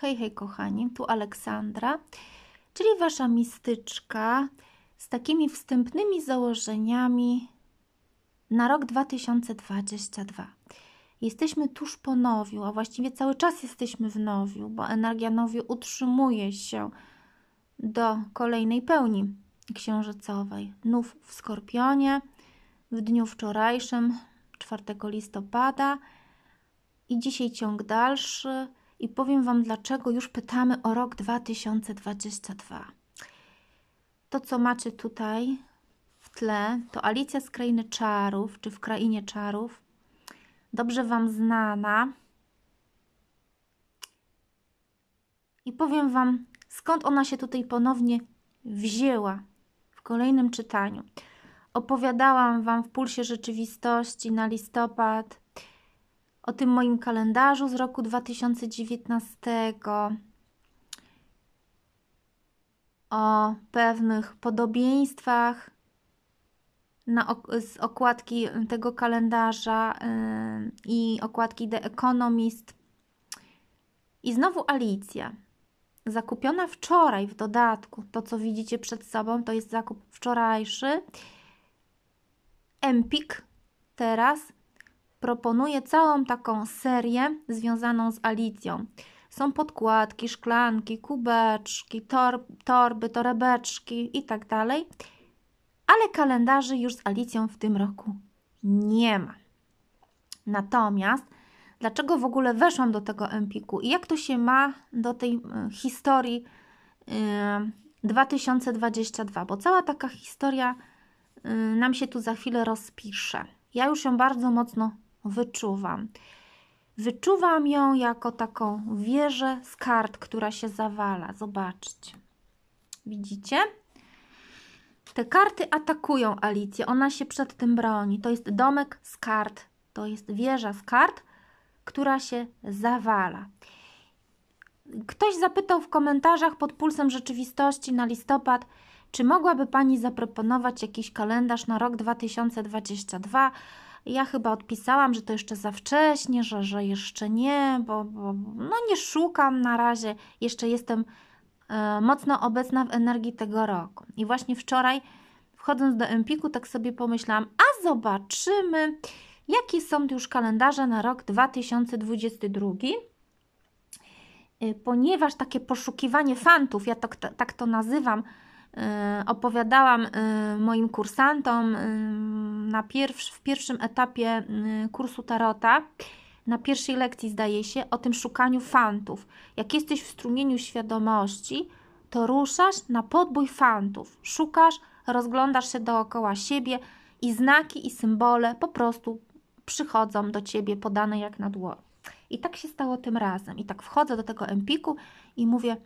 Hej, hej kochani, tu Aleksandra, czyli Wasza mistyczka z takimi wstępnymi założeniami na rok 2022. Jesteśmy tuż po nowiu, a właściwie cały czas jesteśmy w nowiu, bo energia nowiu utrzymuje się do kolejnej pełni księżycowej. Nów w Skorpionie w dniu wczorajszym, 4 listopada i dzisiaj ciąg dalszy – i powiem Wam, dlaczego już pytamy o rok 2022. To, co macie tutaj w tle, to Alicja z Krainy Czarów, czy w Krainie Czarów, dobrze Wam znana. I powiem Wam, skąd ona się tutaj ponownie wzięła w kolejnym czytaniu. Opowiadałam Wam w Pulsie Rzeczywistości na listopad o tym moim kalendarzu z roku 2019, o pewnych podobieństwach na, z okładki tego kalendarza yy, i okładki The Economist. I znowu Alicja. Zakupiona wczoraj w dodatku, to co widzicie przed sobą, to jest zakup wczorajszy. Empik teraz proponuję całą taką serię związaną z Alicją. Są podkładki, szklanki, kubeczki, tor torby, torebeczki tak dalej, Ale kalendarzy już z Alicją w tym roku nie ma. Natomiast dlaczego w ogóle weszłam do tego Empiku i jak to się ma do tej e, historii e, yy, 2022, bo cała taka historia e, nam się tu za chwilę rozpisze. Ja już ją bardzo mocno wyczuwam. Wyczuwam ją jako taką wieżę z kart, która się zawala. Zobaczcie. Widzicie? Te karty atakują Alicję, ona się przed tym broni. To jest domek z kart, to jest wieża z kart, która się zawala. Ktoś zapytał w komentarzach pod pulsem rzeczywistości na listopad, czy mogłaby Pani zaproponować jakiś kalendarz na rok 2022? Ja chyba odpisałam, że to jeszcze za wcześnie, że, że jeszcze nie, bo, bo no nie szukam na razie, jeszcze jestem y, mocno obecna w energii tego roku. I właśnie wczoraj, wchodząc do Empiku, tak sobie pomyślałam, a zobaczymy, jakie są już kalendarze na rok 2022 e, ponieważ takie poszukiwanie fantów, ja to, tak, tak to nazywam, E, opowiadałam e, moim kursantom e, na w pierwszym etapie kursu Tarota, na pierwszej lekcji zdaje się, o tym szukaniu fantów. Jak jesteś w strumieniu świadomości, to ruszasz na podbój fantów. Szukasz, rozglądasz się dookoła siebie i znaki i symbole po prostu przychodzą do ciebie podane jak na dłoń. I tak się stało tym razem. I tak wchodzę do tego empiku i mówię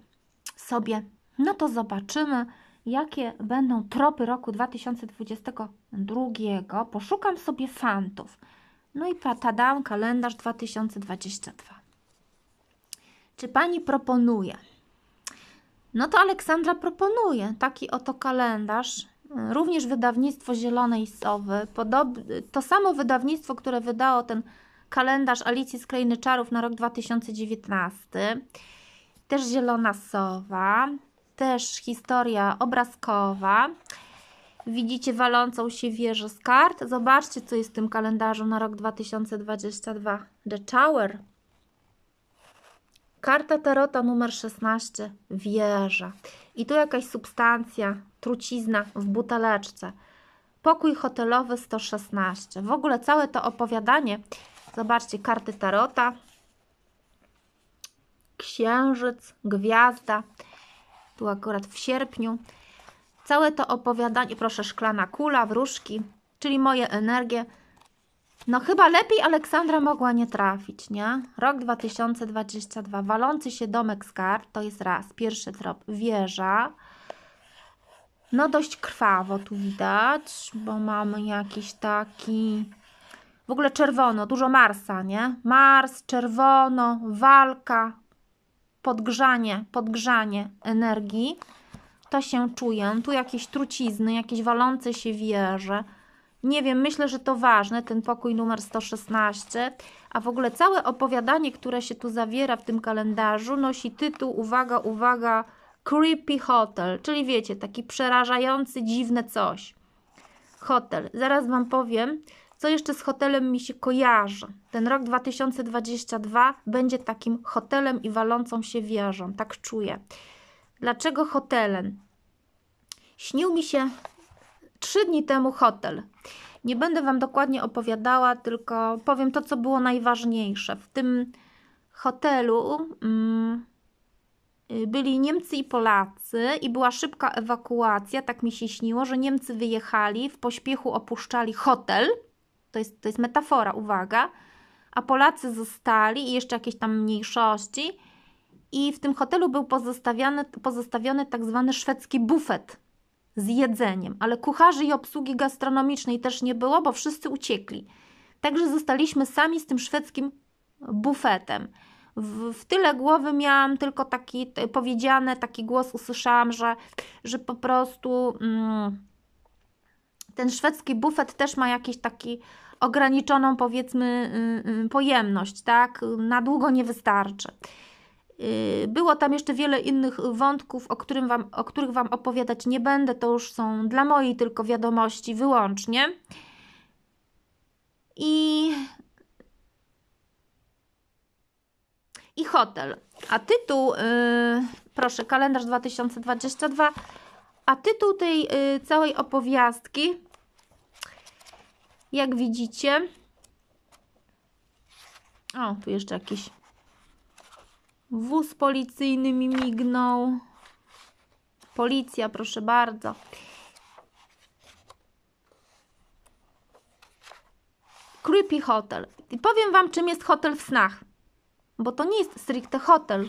sobie, no to zobaczymy, jakie będą tropy roku 2022, poszukam sobie fantów. No i patadam kalendarz 2022. Czy pani proponuje? No to Aleksandra proponuje taki oto kalendarz. Również wydawnictwo Zielonej Sowy, to samo wydawnictwo, które wydało ten kalendarz Alicji z Krainy Czarów na rok 2019, też Zielona Sowa, też historia obrazkowa. Widzicie walącą się wieżę z kart. Zobaczcie, co jest w tym kalendarzu na rok 2022. The Tower. Karta Tarota numer 16. Wieża. I tu jakaś substancja, trucizna w buteleczce. Pokój hotelowy 116. W ogóle całe to opowiadanie. Zobaczcie, karty Tarota. Księżyc, gwiazda, był akurat w sierpniu. Całe to opowiadanie, proszę, szklana kula, wróżki, czyli moje energie. No chyba lepiej Aleksandra mogła nie trafić, nie? Rok 2022, walący się domek z kart, to jest raz, pierwszy trop, wieża. No dość krwawo tu widać, bo mamy jakiś taki... W ogóle czerwono, dużo Marsa, nie? Mars, czerwono, walka, podgrzanie, podgrzanie energii. To się czuję. Tu jakieś trucizny, jakieś walące się wieże. Nie wiem, myślę, że to ważne, ten pokój numer 116. A w ogóle całe opowiadanie, które się tu zawiera w tym kalendarzu, nosi tytuł, uwaga, uwaga, Creepy Hotel, czyli wiecie, taki przerażający, dziwne coś. Hotel. Zaraz Wam powiem, co jeszcze z hotelem mi się kojarzy? Ten rok 2022 będzie takim hotelem i walącą się wieżą, tak czuję. Dlaczego hotelem? Śnił mi się trzy dni temu hotel. Nie będę Wam dokładnie opowiadała, tylko powiem to, co było najważniejsze. W tym hotelu mm, byli Niemcy i Polacy i była szybka ewakuacja. Tak mi się śniło, że Niemcy wyjechali, w pośpiechu opuszczali hotel to jest, to jest metafora, uwaga, a Polacy zostali i jeszcze jakieś tam mniejszości i w tym hotelu był pozostawiony, pozostawiony tak zwany szwedzki bufet z jedzeniem, ale kucharzy i obsługi gastronomicznej też nie było, bo wszyscy uciekli. Także zostaliśmy sami z tym szwedzkim bufetem. W, w tyle głowy miałam tylko taki powiedziane, taki głos usłyszałam, że, że po prostu mm, ten szwedzki bufet też ma jakiś taki ograniczoną powiedzmy y, y, pojemność, tak? Na długo nie wystarczy. Y, było tam jeszcze wiele innych wątków, o, którym wam, o których Wam opowiadać nie będę, to już są dla mojej tylko wiadomości wyłącznie. I i hotel. A tytuł, yy, proszę, kalendarz 2022, a tytuł tej yy, całej opowiastki jak widzicie, o, tu jeszcze jakiś wóz policyjny mi mignął. Policja, proszę bardzo. Creepy Hotel. I powiem Wam, czym jest hotel w snach. Bo to nie jest stricte hotel.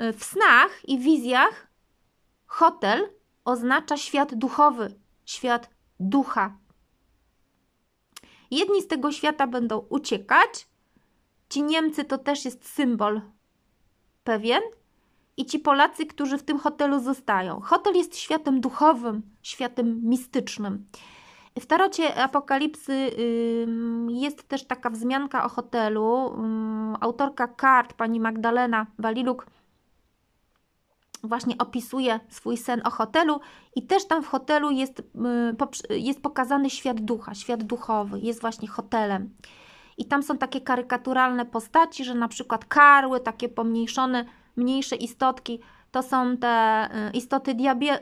Y, w snach i wizjach hotel oznacza świat duchowy, świat ducha. Jedni z tego świata będą uciekać. Ci Niemcy to też jest symbol pewien. I ci Polacy, którzy w tym hotelu zostają. Hotel jest światem duchowym, światem mistycznym. W tarocie Apokalipsy jest też taka wzmianka o hotelu. Autorka kart, pani Magdalena Waliluk, właśnie opisuje swój sen o hotelu i też tam w hotelu jest, y, jest pokazany świat ducha, świat duchowy, jest właśnie hotelem. I tam są takie karykaturalne postaci, że na przykład karły, takie pomniejszone, mniejsze istotki, to są te y, istoty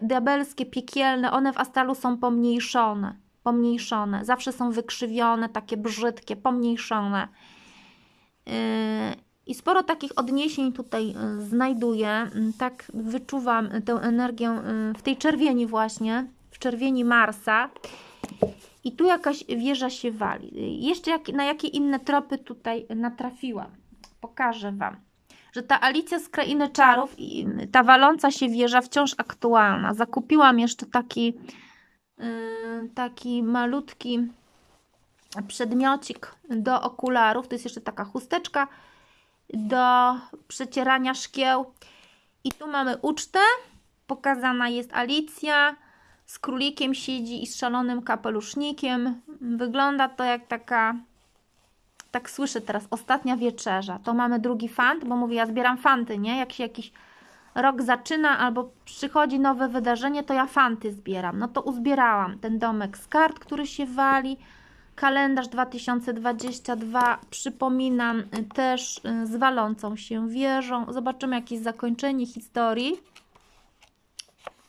diabelskie, piekielne, one w astralu są pomniejszone, pomniejszone, zawsze są wykrzywione, takie brzydkie, pomniejszone. Y, i sporo takich odniesień tutaj e, znajduję. Mm, tak wyczuwam tę energię e, w tej czerwieni właśnie, w czerwieni Marsa. I tu jakaś wieża się wali. Jeszcze jak, na jakie inne tropy tutaj natrafiłam. Pokażę Wam. Że ta Alicja z Krainy Czarów i ta waląca się wieża wciąż aktualna. Zakupiłam jeszcze taki, e, taki malutki przedmiocik do okularów. To jest jeszcze taka chusteczka do przecierania szkieł. I tu mamy ucztę. Pokazana jest Alicja. Z królikiem siedzi i z szalonym kapelusznikiem. Wygląda to jak taka tak słyszę teraz, ostatnia wieczerza, to mamy drugi fant, bo mówię, ja zbieram fanty, nie? Jak się jakiś rok zaczyna albo przychodzi nowe wydarzenie, to ja fanty zbieram. No to uzbierałam ten domek z kart, który się wali, kalendarz 2022, przypominam, y, też y, z walącą się wieżą. Zobaczymy jakieś zakończenie historii,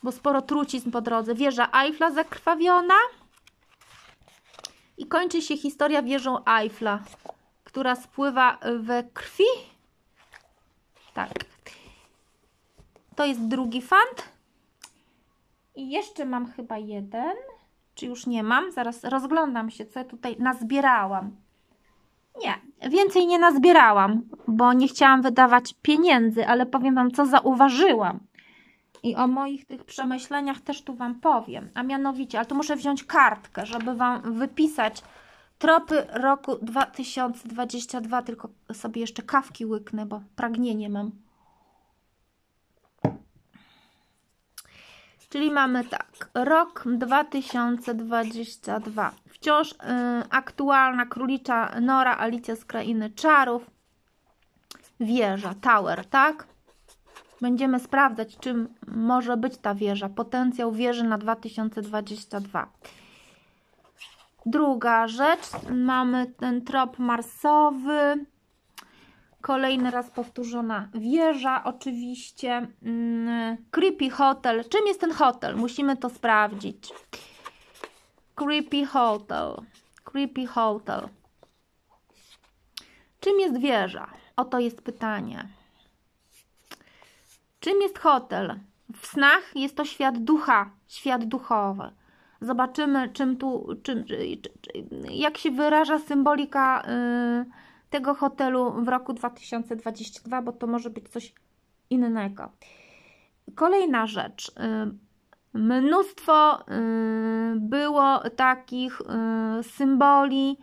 bo sporo trucizn po drodze. Wieża Eiffla zakrwawiona i kończy się historia wieżą Eiffla, która spływa we krwi. Tak. To jest drugi fant. I jeszcze mam chyba jeden. Czy już nie mam? Zaraz rozglądam się, co ja tutaj nazbierałam. Nie, więcej nie nazbierałam, bo nie chciałam wydawać pieniędzy, ale powiem Wam, co zauważyłam. I o moich tych przemyśleniach też tu Wam powiem. A mianowicie, ale tu muszę wziąć kartkę, żeby Wam wypisać tropy roku 2022. Tylko sobie jeszcze kawki łyknę, bo pragnienie mam. Czyli mamy tak, rok 2022. Wciąż y, aktualna królicza Nora Alicja z Krainy Czarów. Wieża, tower, tak? Będziemy sprawdzać, czym może być ta wieża, potencjał wieży na 2022. Druga rzecz, mamy ten trop marsowy, Kolejny raz powtórzona wieża, oczywiście. Mm, creepy Hotel. Czym jest ten hotel? Musimy to sprawdzić. Creepy Hotel. Creepy Hotel. Czym jest wieża? Oto jest pytanie. Czym jest hotel? W snach jest to świat ducha, świat duchowy. Zobaczymy, czym tu, czym, jak się wyraża symbolika. Yy, tego hotelu w roku 2022, bo to może być coś innego. Kolejna rzecz. Y, mnóstwo y, było takich y, symboli,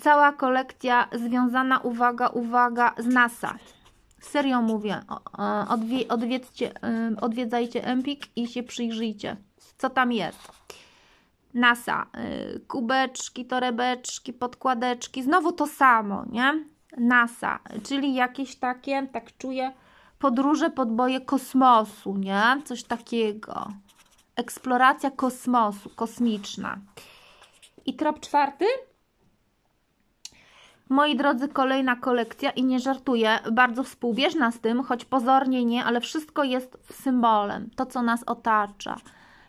cała kolekcja związana, uwaga, uwaga, z NASA. Serio mówię, odwiedzcie, odwiedzajcie Empik i się przyjrzyjcie, co tam jest. NASA. Y, kubeczki, torebeczki, podkładeczki, znowu to samo, nie? NASA, czyli jakieś takie, tak czuję, podróże, podboje kosmosu, nie? Coś takiego. Eksploracja kosmosu, kosmiczna. I trop czwarty? Moi drodzy, kolejna kolekcja i nie żartuję, bardzo współbieżna z tym, choć pozornie nie, ale wszystko jest symbolem, to co nas otacza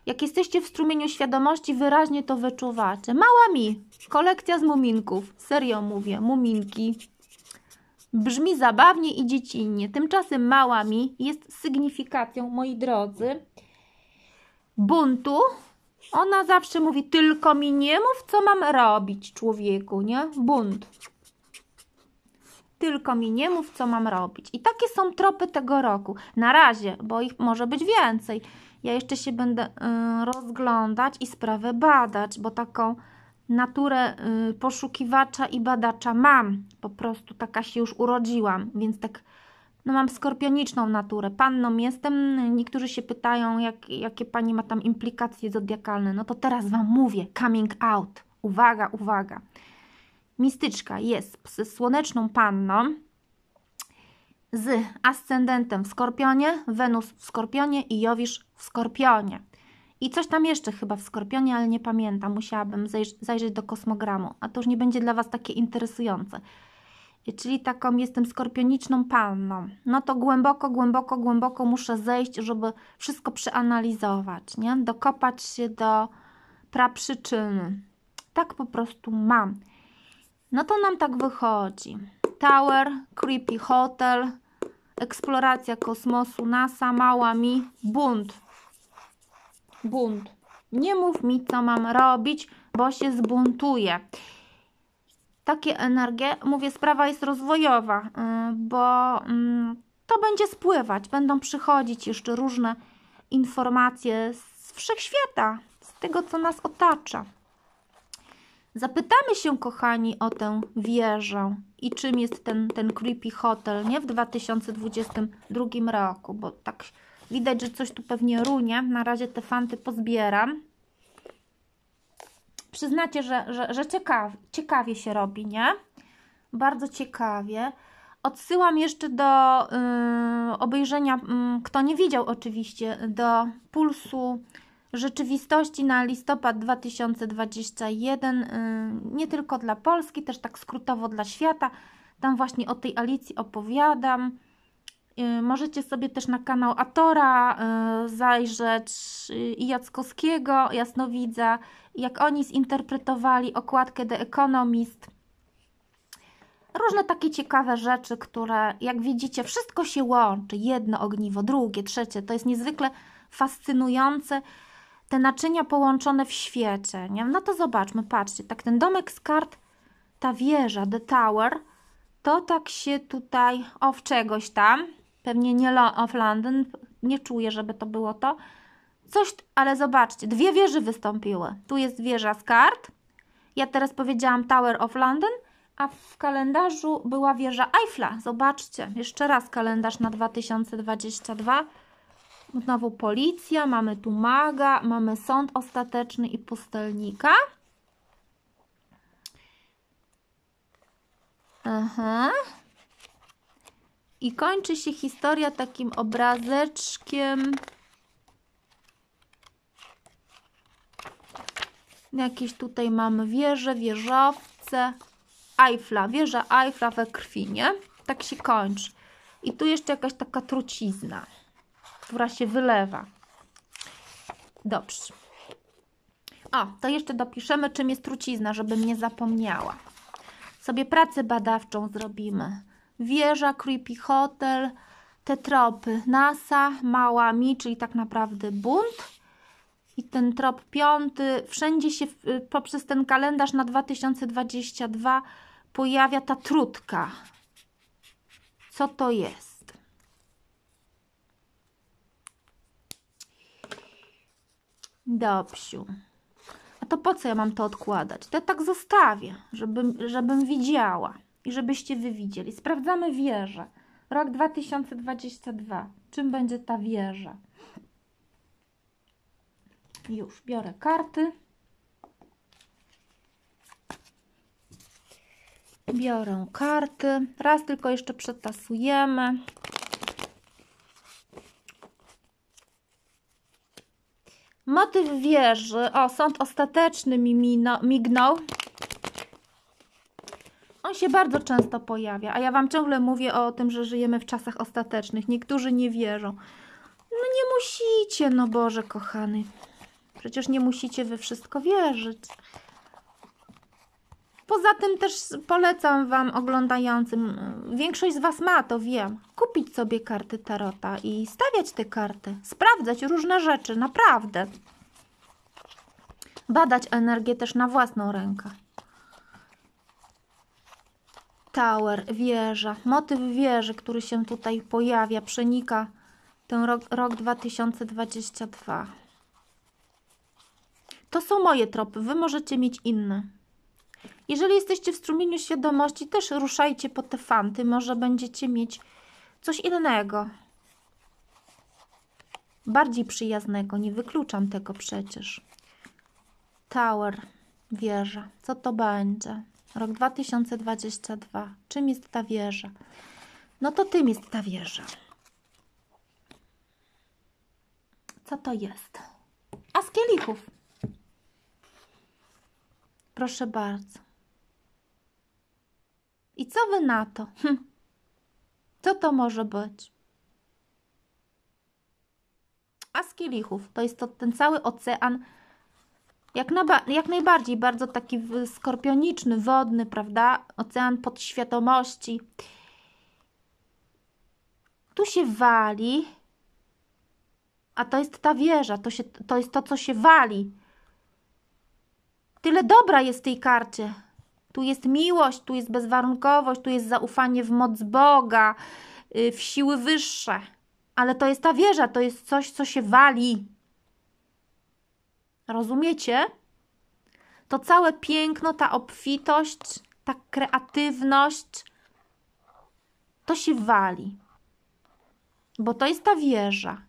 jak jesteście w strumieniu świadomości, wyraźnie to wyczuwacie. Mała mi, kolekcja z muminków. Serio mówię, muminki. Brzmi zabawnie i dziecinnie. Tymczasem mała mi jest sygnifikacją, moi drodzy, buntu. Ona zawsze mówi, tylko mi nie mów, co mam robić, człowieku, nie? Bunt. Tylko mi nie mów, co mam robić. I takie są tropy tego roku. Na razie, bo ich może być więcej. Ja jeszcze się będę y, rozglądać i sprawę badać, bo taką naturę y, poszukiwacza i badacza mam. Po prostu taka się już urodziłam, więc tak no mam skorpioniczną naturę. Panną jestem. Niektórzy się pytają, jak, jakie pani ma tam implikacje zodiakalne. No to teraz wam mówię. Coming out. Uwaga, uwaga. Mistyczka jest słoneczną panną z ascendentem w Skorpionie, Wenus w Skorpionie i Jowisz w Skorpionie. I coś tam jeszcze chyba w Skorpionie, ale nie pamiętam, musiałabym zajrzeć, zajrzeć do kosmogramu, a to już nie będzie dla Was takie interesujące. Czyli taką jestem skorpioniczną panną. No to głęboko, głęboko, głęboko muszę zejść, żeby wszystko przeanalizować, nie? Dokopać się do praprzyczyny. Tak po prostu mam. No to nam tak wychodzi. Tower, Creepy Hotel, Eksploracja kosmosu, NASA, Mała Mi, Bunt. Bunt. Nie mów mi, co mam robić, bo się zbuntuję. Takie energie, mówię, sprawa jest rozwojowa, y, bo mm, to będzie spływać. Będą przychodzić jeszcze różne informacje z wszechświata, z tego, co nas otacza. Zapytamy się, kochani, o tę wieżę i czym jest ten, ten creepy hotel, nie? W 2022 roku, bo tak widać, że coś tu pewnie runie. Na razie te fanty pozbieram. Przyznacie, że, że, że ciekaw, ciekawie się robi, nie? Bardzo ciekawie. Odsyłam jeszcze do y, obejrzenia, mm, kto nie widział oczywiście, do Pulsu rzeczywistości na listopad 2021, y, nie tylko dla Polski, też tak skrótowo dla świata. Tam właśnie o tej Alicji opowiadam. Y, możecie sobie też na kanał Atora y, zajrzeć i Jackowskiego, Jasnowidza, jak oni zinterpretowali okładkę The Economist. Różne takie ciekawe rzeczy, które jak widzicie, wszystko się łączy. Jedno ogniwo, drugie, trzecie. To jest niezwykle fascynujące te naczynia połączone w świecie, nie? No to zobaczmy, patrzcie, tak ten domek z kart, ta wieża, the tower, to tak się tutaj, of czegoś tam, pewnie nie of London, nie czuję, żeby to było to, coś, ale zobaczcie, dwie wieży wystąpiły. Tu jest wieża z kart, ja teraz powiedziałam Tower of London, a w kalendarzu była wieża Eiffla. Zobaczcie, jeszcze raz kalendarz na 2022. Znowu policja, mamy tu maga, mamy sąd ostateczny i pustelnika. Aha. I kończy się historia takim obrazeczkiem. Jakieś tutaj mamy wieże, wieżowce. Eiffla, wieża Eiffla we krwi, nie? Tak się kończy. I tu jeszcze jakaś taka trucizna która się wylewa. Dobrze. O, to jeszcze dopiszemy, czym jest trucizna, żebym nie zapomniała. Sobie pracę badawczą zrobimy. Wieża, creepy hotel, te tropy NASA, mała mi, czyli tak naprawdę bunt. I ten trop piąty, wszędzie się y, poprzez ten kalendarz na 2022 pojawia ta trutka. Co to jest? Dobrsiu. A to po co ja mam to odkładać? To ja tak zostawię, żebym, żebym widziała i żebyście wy widzieli. Sprawdzamy wieżę. Rok 2022. Czym będzie ta wieża? Już biorę karty. Biorę karty. Raz tylko jeszcze przetasujemy. Motyw wieży. O, sąd ostateczny mi mino, mignął. On się bardzo często pojawia, a ja Wam ciągle mówię o tym, że żyjemy w czasach ostatecznych. Niektórzy nie wierzą. No nie musicie, no Boże kochany. Przecież nie musicie we wszystko wierzyć. Poza tym też polecam Wam oglądającym, większość z Was ma, to wiem, kupić sobie karty tarota i stawiać te karty, sprawdzać różne rzeczy, naprawdę. Badać energię też na własną rękę. Tower, wieża, motyw wieży, który się tutaj pojawia, przenika ten rok, rok 2022. To są moje tropy, Wy możecie mieć inne. Jeżeli jesteście w strumieniu świadomości, też ruszajcie po te fanty, może będziecie mieć coś innego. Bardziej przyjaznego, nie wykluczam tego przecież. Tower, wieża. Co to będzie? Rok 2022. Czym jest ta wieża? No to tym jest ta wieża. Co to jest? A z kielichów. Proszę bardzo. I co wy na to? Hm. Co to może być? A z kielichów to jest to ten cały ocean, jak, na, jak najbardziej bardzo taki skorpioniczny, wodny, prawda? Ocean podświadomości. Tu się wali, a to jest ta wieża, to, się, to jest to, co się wali. Tyle dobra jest w tej karcie. Tu jest miłość, tu jest bezwarunkowość, tu jest zaufanie w moc Boga, y, w siły wyższe. Ale to jest ta wieża, to jest coś, co się wali. Rozumiecie? To całe piękno, ta obfitość, ta kreatywność, to się wali. Bo to jest ta wieża.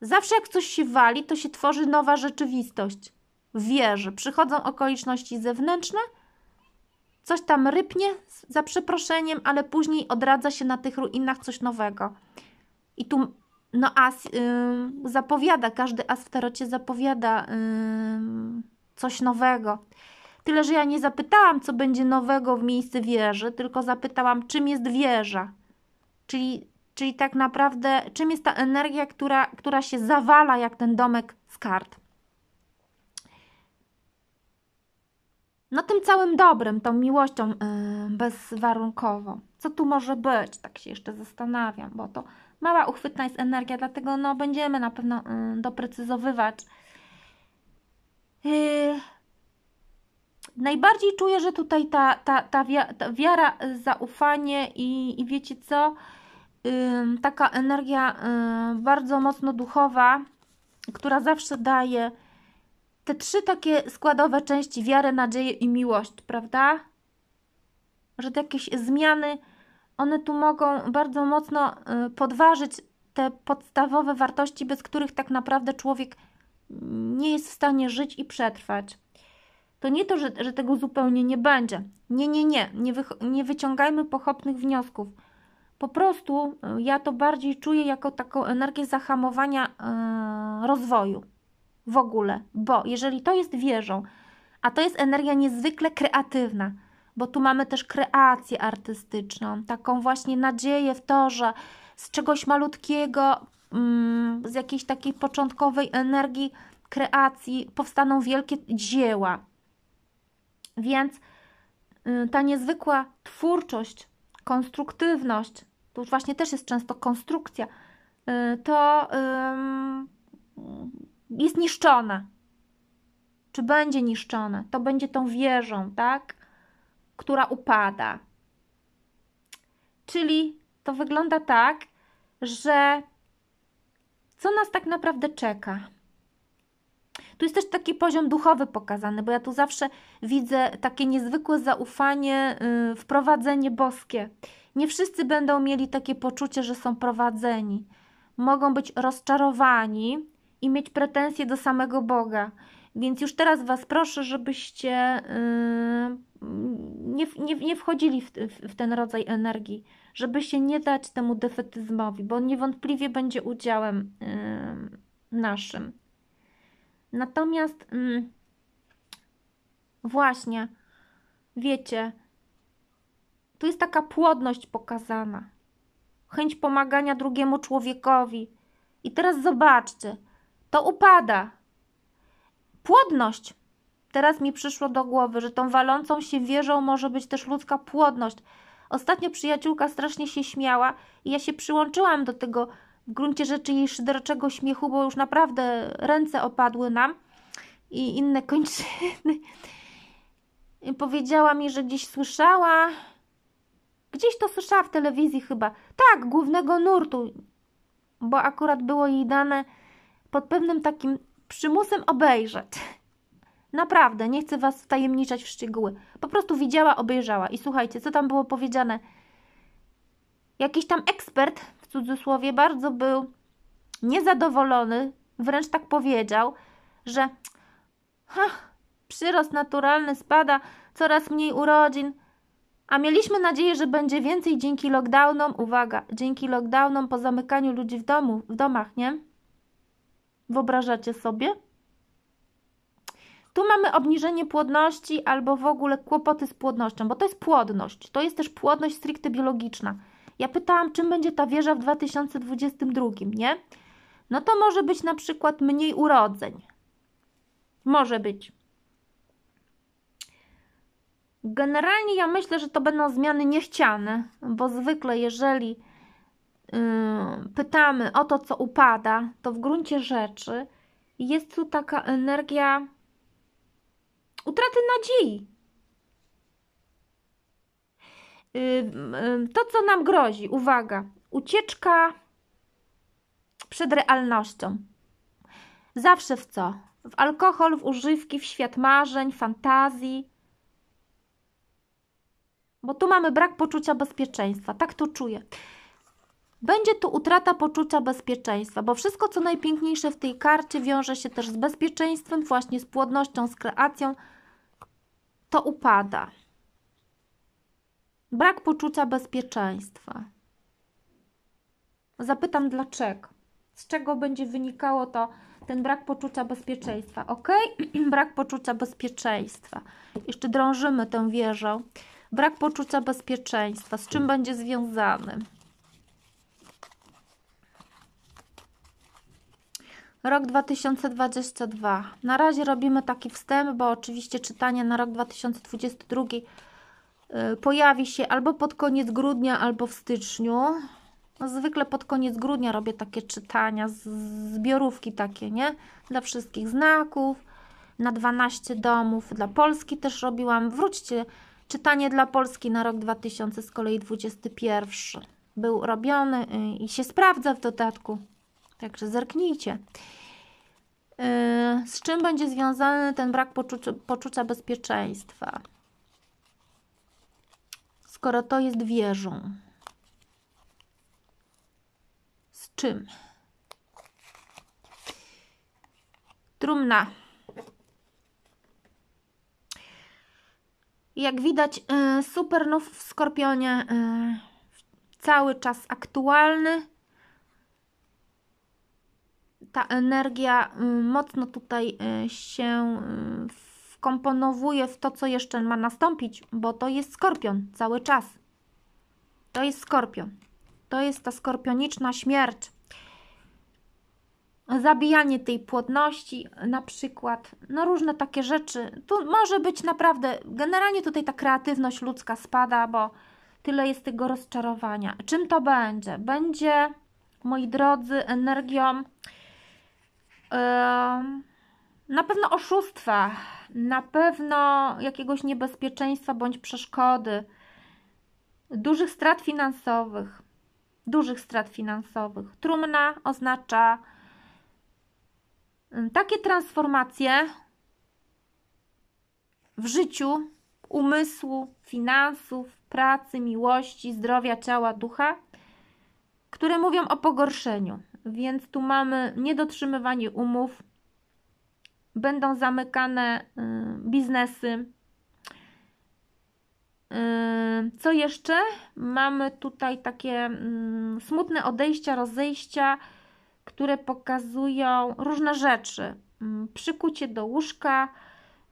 Zawsze jak coś się wali, to się tworzy nowa rzeczywistość. Wierzę, przychodzą okoliczności zewnętrzne, coś tam rypnie za przeproszeniem, ale później odradza się na tych ruinach coś nowego. I tu no as yy, zapowiada, każdy as w tarocie zapowiada yy, coś nowego. Tyle, że ja nie zapytałam, co będzie nowego w miejscu wieży, tylko zapytałam, czym jest wieża. Czyli Czyli tak naprawdę, czym jest ta energia, która, która się zawala jak ten domek z kart? No tym całym dobrem, tą miłością yy, e, bezwarunkowo. Co tu może być? Tak się jeszcze zastanawiam, bo to mała uchwytna jest energia, dlatego no będziemy na pewno yy, doprecyzowywać. Yy, najbardziej czuję, że tutaj ta, ta, ta, wiara, ta wiara zaufanie i, i wiecie co? taka energia y, bardzo mocno duchowa, która zawsze daje te trzy takie składowe części wiarę, nadzieję i miłość, prawda? Że te jakieś zmiany, one tu mogą bardzo mocno y, podważyć te podstawowe wartości, bez których tak naprawdę człowiek nie jest w stanie żyć i przetrwać. To nie to, że, że tego zupełnie nie będzie. Nie, nie, nie. Nie, wy, nie wyciągajmy pochopnych wniosków po prostu e, ja to bardziej czuję jako taką energię zahamowania e, rozwoju w ogóle, bo jeżeli to jest wieżą, a to jest energia niezwykle kreatywna, bo tu mamy też kreację artystyczną, taką właśnie nadzieję w to, że z czegoś malutkiego, mm, z jakiejś takiej początkowej energii kreacji powstaną wielkie dzieła. Więc y, ta niezwykła twórczość konstruktywność, to właśnie też jest często konstrukcja, y, to jest niszczone. Czy będzie niszczone? To będzie tą wieżą, tak? Która upada. Czyli to wygląda tak, że co nas tak naprawdę czeka? Tu jest też taki poziom duchowy pokazany, bo ja tu zawsze widzę takie niezwykłe zaufanie, yy, wprowadzenie boskie. Nie wszyscy będą mieli takie poczucie, że są prowadzeni. Mogą być rozczarowani i mieć pretensje do samego Boga. Więc już teraz Was proszę, żebyście yy, nie, nie, nie wchodzili w, w, w ten rodzaj energii, żeby się nie dać temu defetyzmowi, bo on niewątpliwie będzie udziałem yy, naszym. Natomiast mm, właśnie, wiecie, tu jest taka płodność pokazana, chęć pomagania drugiemu człowiekowi. I teraz zobaczcie, to upada. Płodność. Teraz mi przyszło do głowy, że tą walącą się wieżą może być też ludzka płodność. Ostatnio przyjaciółka strasznie się śmiała i ja się przyłączyłam do tego w gruncie rzeczy jej szyderczego śmiechu, bo już naprawdę ręce opadły nam i inne kończyny. I powiedziała mi, że gdzieś słyszała, gdzieś to słyszała w telewizji chyba, tak, głównego nurtu, bo akurat było jej dane pod pewnym takim przymusem obejrzeć. Naprawdę, nie chcę Was wtajemniczać w szczegóły. Po prostu widziała, obejrzała. I słuchajcie, co tam było powiedziane? Jakiś tam ekspert cudzysłowie bardzo był niezadowolony, wręcz tak powiedział, że ha, przyrost naturalny spada, coraz mniej urodzin, a mieliśmy nadzieję, że będzie więcej dzięki lockdownom, uwaga, dzięki lockdownom po zamykaniu ludzi w domu, w domach, nie? Wyobrażacie sobie? Tu mamy obniżenie płodności albo w ogóle kłopoty z płodnością, bo to jest płodność. To jest też płodność stricte biologiczna. Ja pytałam, czym będzie ta wieża w 2022, nie? No to może być na przykład mniej urodzeń. Może być. Generalnie ja myślę, że to będą zmiany niechciane, bo zwykle jeżeli yy, pytamy o to, co upada, to w gruncie rzeczy jest tu taka energia utraty nadziei, Y, to, co nam grozi, uwaga, ucieczka przed realnością. Zawsze w co? W alkohol, w używki, w świat marzeń, fantazji. Bo tu mamy brak poczucia bezpieczeństwa. Tak to czuję. Będzie tu utrata poczucia bezpieczeństwa, bo wszystko, co najpiękniejsze w tej karcie, wiąże się też z bezpieczeństwem, właśnie z płodnością, z kreacją. To upada. Brak poczucia bezpieczeństwa. Zapytam dlaczego. Z czego będzie wynikało to ten brak poczucia bezpieczeństwa? Ok, brak poczucia bezpieczeństwa. Jeszcze drążymy tę wieżę. Brak poczucia bezpieczeństwa. Z czym będzie związany? Rok 2022. Na razie robimy taki wstęp, bo oczywiście czytanie na rok 2022 E, pojawi się albo pod koniec grudnia, albo w styczniu. No, zwykle pod koniec grudnia robię takie czytania, zbiorówki takie, nie? Dla wszystkich znaków, na 12 domów, dla Polski też robiłam. Wróćcie, czytanie dla Polski na rok 2000 z kolei 21 był robiony y, i się sprawdza w dodatku. Także zerknijcie. Y, z czym będzie związany ten brak poczucia, poczucia bezpieczeństwa? skoro to jest wieżą? Z czym? Trumna. Jak widać, y, supernów w Skorpionie y, cały czas aktualny. Ta energia y, mocno tutaj się wkomponowuje w to, co jeszcze ma nastąpić, bo to jest skorpion cały czas. To jest skorpion. To jest ta skorpioniczna śmierć. Zabijanie tej płodności, na przykład, no różne takie rzeczy. Tu może być naprawdę, generalnie tutaj ta kreatywność ludzka spada, bo tyle jest tego rozczarowania. Czym to będzie? Będzie, moi drodzy, energią. Yy na pewno oszustwa, na pewno jakiegoś niebezpieczeństwa bądź przeszkody, dużych strat finansowych, dużych strat finansowych. Trumna oznacza mm, takie transformacje w życiu umysłu, finansów, pracy, miłości, zdrowia, ciała, ducha, które mówią o pogorszeniu. Więc tu mamy niedotrzymywanie umów, będą zamykane y, biznesy. Y, co jeszcze? Mamy tutaj takie mm, smutne odejścia, rozejścia, które pokazują różne rzeczy. Mm, przykucie do łóżka,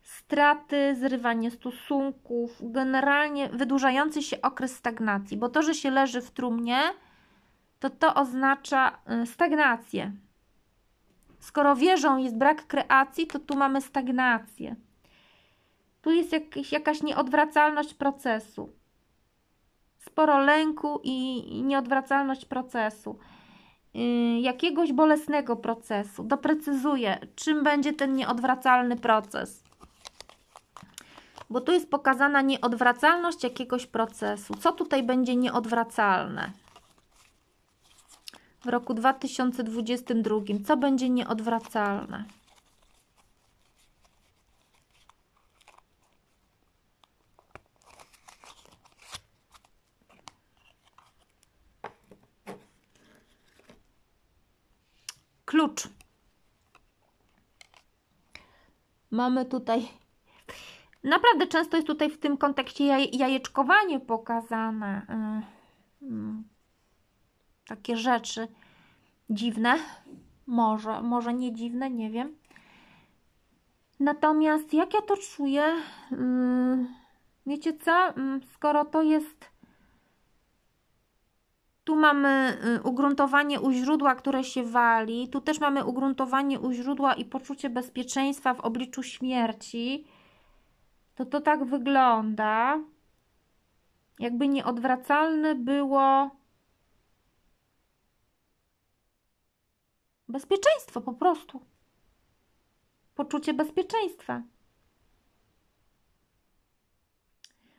straty, zrywanie stosunków, generalnie wydłużający się okres stagnacji, bo to, że się leży w trumnie, to to oznacza y, stagnację, Skoro wieżą jest brak kreacji, to tu mamy stagnację. Tu jest jakaś, jakaś nieodwracalność procesu. Sporo lęku i nieodwracalność procesu. Yy, jakiegoś bolesnego procesu. Doprecyzuję, czym będzie ten nieodwracalny proces. Bo tu jest pokazana nieodwracalność jakiegoś procesu. Co tutaj będzie nieodwracalne? w roku 2022, co będzie nieodwracalne. Klucz. Mamy tutaj naprawdę często jest tutaj w tym kontekście jaj, jajeczkowanie pokazane. Y, mm takie rzeczy dziwne, może, może nie dziwne, nie wiem. Natomiast jak ja to czuję, yy, wiecie co, yy, skoro to jest, tu mamy y, ugruntowanie u źródła, które się wali, tu też mamy ugruntowanie u źródła i poczucie bezpieczeństwa w obliczu śmierci, to to tak wygląda, jakby nieodwracalne było Bezpieczeństwo po prostu. Poczucie bezpieczeństwa.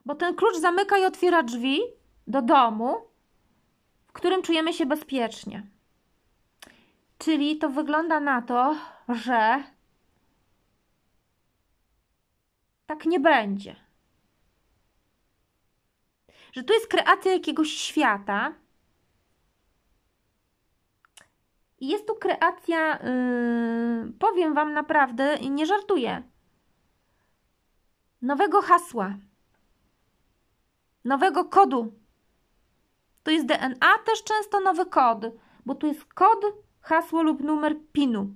Bo ten klucz zamyka i otwiera drzwi do domu, w którym czujemy się bezpiecznie. Czyli to wygląda na to, że tak nie będzie. Że tu jest kreacja jakiegoś świata, jest to kreacja, yy, powiem Wam naprawdę, nie żartuję, nowego hasła, nowego kodu. To jest DNA, też często nowy kod, bo tu jest kod, hasło lub numer PIN-u.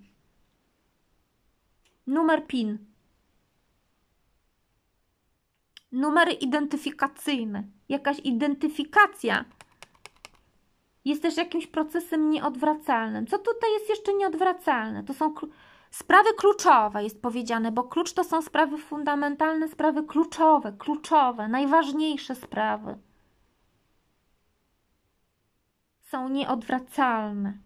Numer PIN. Numer identyfikacyjny, jakaś identyfikacja jest też jakimś procesem nieodwracalnym. Co tutaj jest jeszcze nieodwracalne? To są sprawy kluczowe, jest powiedziane, bo klucz to są sprawy fundamentalne, sprawy kluczowe, kluczowe, najważniejsze sprawy. Są nieodwracalne.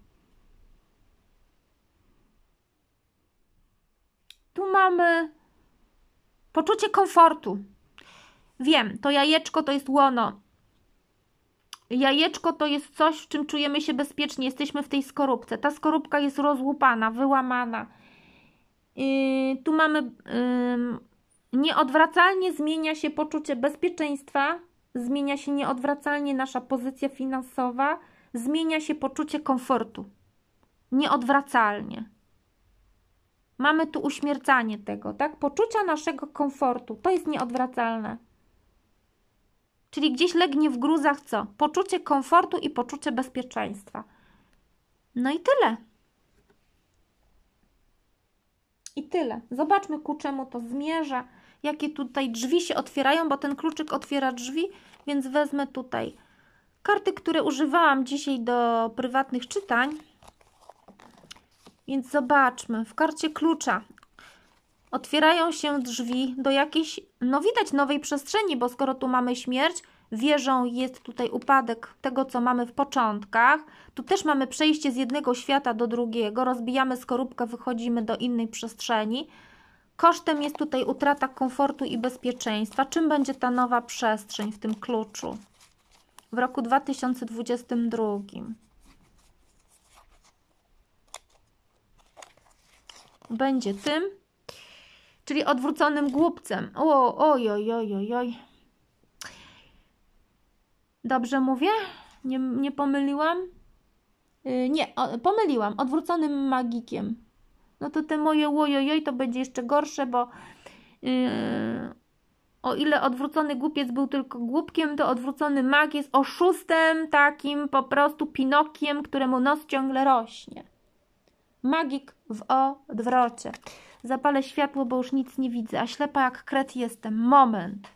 Tu mamy poczucie komfortu. Wiem, to jajeczko to jest łono Jajeczko to jest coś, w czym czujemy się bezpiecznie, jesteśmy w tej skorupce. Ta skorupka jest rozłupana, wyłamana. Yy, tu mamy yy, nieodwracalnie zmienia się poczucie bezpieczeństwa, zmienia się nieodwracalnie nasza pozycja finansowa, zmienia się poczucie komfortu. Nieodwracalnie. Mamy tu uśmiercanie tego, tak? Poczucia naszego komfortu. To jest nieodwracalne. Czyli gdzieś legnie w gruzach co? Poczucie komfortu i poczucie bezpieczeństwa. No i tyle. I tyle. Zobaczmy, ku czemu to zmierza. Jakie tutaj drzwi się otwierają, bo ten kluczyk otwiera drzwi, więc wezmę tutaj karty, które używałam dzisiaj do prywatnych czytań. Więc zobaczmy. W karcie klucza otwierają się drzwi do jakiejś, no widać, nowej przestrzeni, bo skoro tu mamy śmierć, wieżą jest tutaj upadek tego, co mamy w początkach. Tu też mamy przejście z jednego świata do drugiego, rozbijamy skorupkę, wychodzimy do innej przestrzeni. Kosztem jest tutaj utrata komfortu i bezpieczeństwa. Czym będzie ta nowa przestrzeń w tym kluczu w roku 2022? Będzie tym, czyli odwróconym głupcem. O, oj, oj, oj, oj. Dobrze mówię? Nie, nie pomyliłam? Yy, nie, o, pomyliłam. Odwróconym magikiem. No to te moje łojojoj to będzie jeszcze gorsze, bo yy, o ile odwrócony głupiec był tylko głupkiem, to odwrócony mag jest oszustem, takim po prostu pinokiem, któremu nos ciągle rośnie. Magik w odwrocie. Zapalę światło, bo już nic nie widzę, a ślepa jak kret jestem. Moment.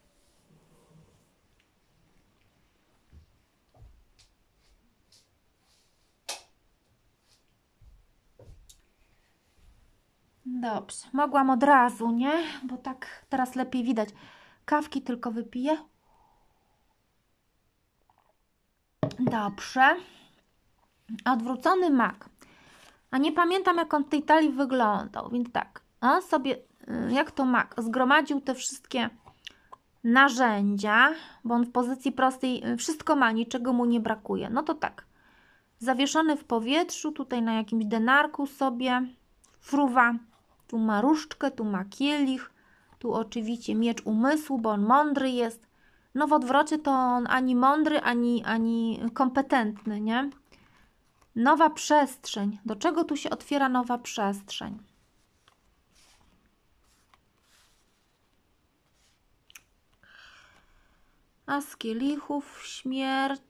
Dobrze, mogłam od razu, nie? Bo tak teraz lepiej widać. Kawki tylko wypiję. Dobrze. Odwrócony mak. A nie pamiętam, jak on w tej talii wyglądał, więc tak. On sobie, y, jak to Mak, zgromadził te wszystkie narzędzia, bo on w pozycji prostej y, wszystko ma, niczego mu nie brakuje. No to tak, zawieszony w powietrzu, tutaj na jakimś denarku sobie, fruwa, tu ma różdżkę, tu ma kielich, tu oczywiście miecz umysłu, bo on mądry jest. No w odwrocie to on ani mądry, ani, ani kompetentny, nie? Nowa przestrzeń. Do czego tu się otwiera nowa przestrzeń? a z kielichów śmierć,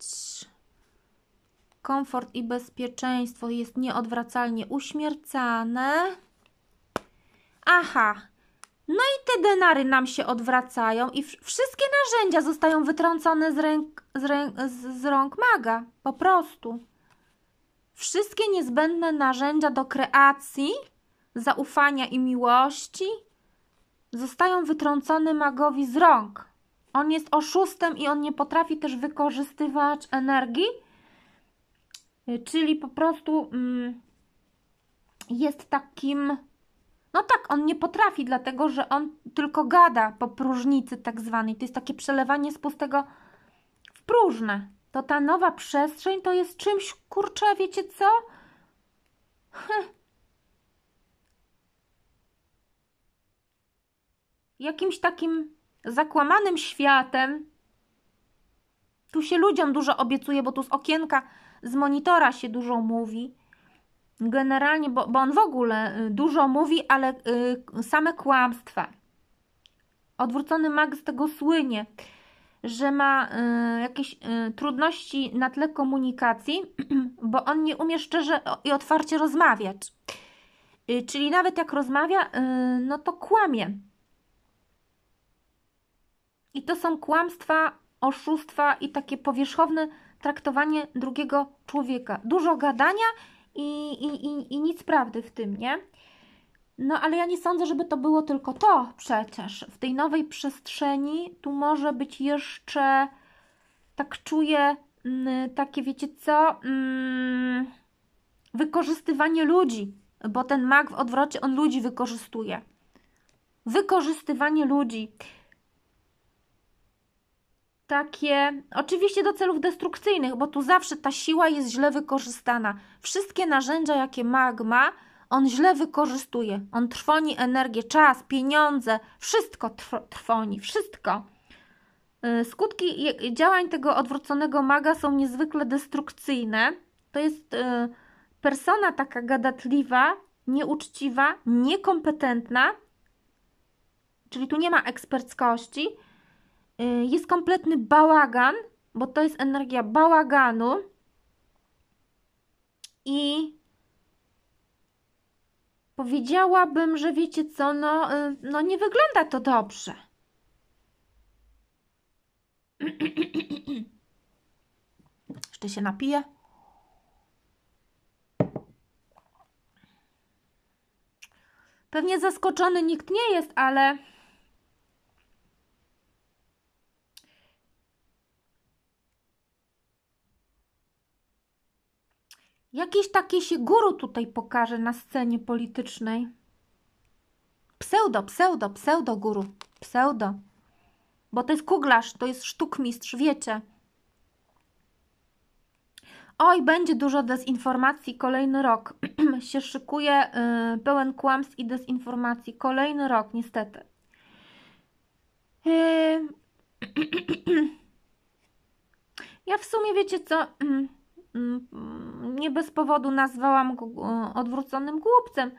komfort i bezpieczeństwo jest nieodwracalnie uśmiercane. Aha, no i te denary nam się odwracają i wszystkie narzędzia zostają wytrącone z, ręk, z, ręk, z, z rąk maga, po prostu. Wszystkie niezbędne narzędzia do kreacji, zaufania i miłości zostają wytrącone magowi z rąk. On jest oszustem i on nie potrafi też wykorzystywać energii, czyli po prostu mm, jest takim. No tak, on nie potrafi, dlatego że on tylko gada po próżnicy, tak zwanej. To jest takie przelewanie z pustego w próżne. To ta nowa przestrzeń to jest czymś, kurczę, wiecie co? Jakimś takim zakłamanym światem. Tu się ludziom dużo obiecuje, bo tu z okienka, z monitora się dużo mówi. Generalnie, bo, bo on w ogóle y, dużo mówi, ale yy, same kłamstwa. Odwrócony mag z tego słynie, że ma yy, jakieś yy, trudności na tle komunikacji, bo on nie umie szczerze i otwarcie rozmawiać. Y, czyli nawet jak rozmawia, y, no to kłamie. I to są kłamstwa, oszustwa i takie powierzchowne traktowanie drugiego człowieka. Dużo gadania i, i, i, i nic prawdy w tym, nie? No, ale ja nie sądzę, żeby to było tylko to przecież. W tej nowej przestrzeni tu może być jeszcze, tak czuję, mm, takie wiecie co, mm, wykorzystywanie ludzi, bo ten mag w odwrocie on ludzi wykorzystuje. Wykorzystywanie ludzi takie, oczywiście do celów destrukcyjnych, bo tu zawsze ta siła jest źle wykorzystana. Wszystkie narzędzia, jakie magma, on źle wykorzystuje. On trwoni energię, czas, pieniądze, wszystko tr trwoni, wszystko. Y, skutki działań tego odwróconego maga są niezwykle destrukcyjne. To jest y, persona taka gadatliwa, nieuczciwa, niekompetentna, czyli tu nie ma eksperckości Y, jest kompletny bałagan, bo to jest energia bałaganu i powiedziałabym, że wiecie co, no, y, no nie wygląda to dobrze. Jeszcze się napiję. Pewnie zaskoczony nikt nie jest, ale Jakiś taki się guru tutaj pokaże na scenie politycznej. Pseudo, pseudo, pseudo guru. Pseudo. Bo to jest kuglarz, to jest sztukmistrz, wiecie. Oj, będzie dużo dezinformacji kolejny rok. się szykuje y, pełen kłamstw i dezinformacji. Kolejny rok, niestety. Y, ja w sumie wiecie co. Mm, Mm, nie bez powodu nazwałam go e, odwróconym głupcem,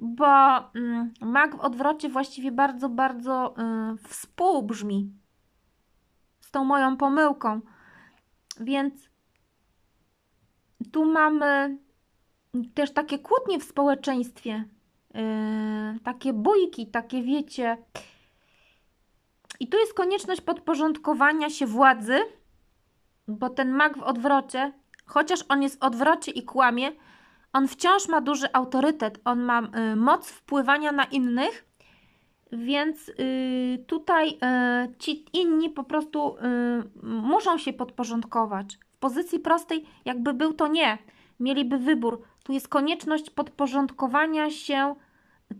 bo mm, mag w odwrocie właściwie bardzo, bardzo e, współbrzmi z tą moją pomyłką. Więc tu mamy też takie kłótnie w społeczeństwie, e, takie bójki, takie wiecie. I tu jest konieczność podporządkowania się władzy, bo ten mag w odwrocie Chociaż on jest w odwrocie i kłamie, on wciąż ma duży autorytet, on ma y, moc wpływania na innych, więc y, tutaj y, ci inni po prostu y, muszą się podporządkować. W pozycji prostej, jakby był to nie, mieliby wybór. Tu jest konieczność podporządkowania się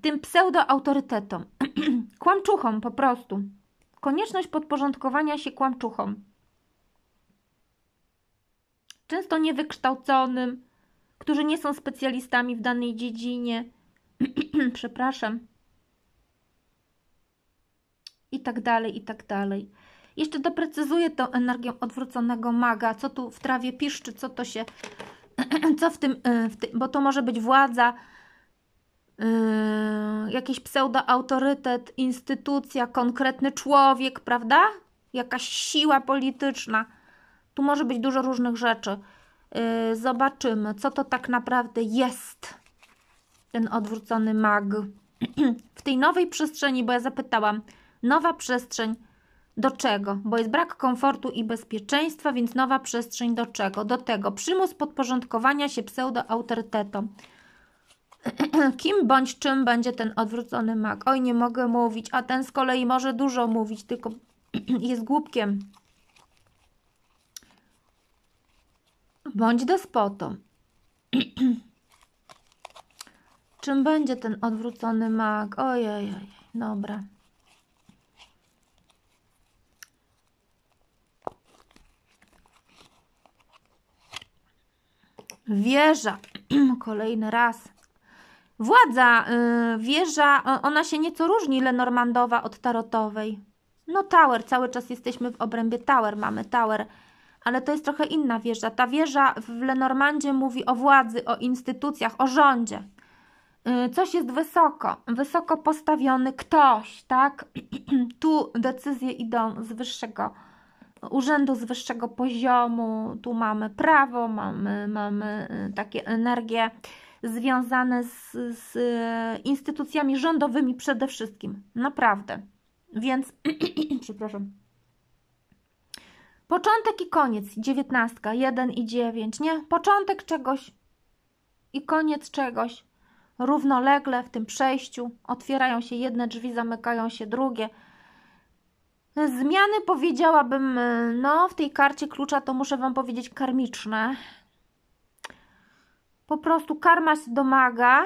tym pseudoautorytetom, kłamczuchom po prostu. Konieczność podporządkowania się kłamczuchom często niewykształconym, którzy nie są specjalistami w danej dziedzinie, przepraszam, i tak dalej, i tak dalej. Jeszcze doprecyzuję tą energię odwróconego maga, co tu w trawie piszczy, co to się, co w tym, y, w tym bo to może być władza, Yy, jakiś pseudoautorytet, instytucja, konkretny człowiek, prawda? Jakaś siła polityczna. Tu może być dużo różnych rzeczy. Y, zobaczymy, co to tak naprawdę jest ten odwrócony mag. w tej nowej przestrzeni, bo ja zapytałam, nowa przestrzeń do czego? Bo jest brak komfortu i bezpieczeństwa, więc nowa przestrzeń do czego? Do tego. Przymus podporządkowania się pseudoautorytetom. Kim bądź czym będzie ten odwrócony mag? Oj, nie mogę mówić, a ten z kolei może dużo mówić, tylko jest głupkiem. Bądź despotą. Czym będzie ten odwrócony mag? Ojej, dobra. Wieża. Kolejny raz. Władza, yy, wieża, y, ona się nieco różni, Lenormandowa, od tarotowej. No tower, cały czas jesteśmy w obrębie tower, mamy tower ale to jest trochę inna wieża. Ta wieża w Lenormandzie mówi o władzy, o instytucjach, o rządzie. Y, coś jest wysoko, wysoko postawiony ktoś, tak? tu decyzje idą z wyższego urzędu, z wyższego poziomu. Tu mamy prawo, mamy, mamy y, takie energie związane z, z y, instytucjami rządowymi przede wszystkim. Naprawdę. Więc, przepraszam Początek i koniec, dziewiętnastka, jeden i dziewięć, nie? Początek czegoś i koniec czegoś. Równolegle w tym przejściu otwierają się jedne drzwi, zamykają się drugie. Zmiany powiedziałabym, e, no w tej karcie klucza to muszę Wam powiedzieć karmiczne. Po prostu karma się domaga.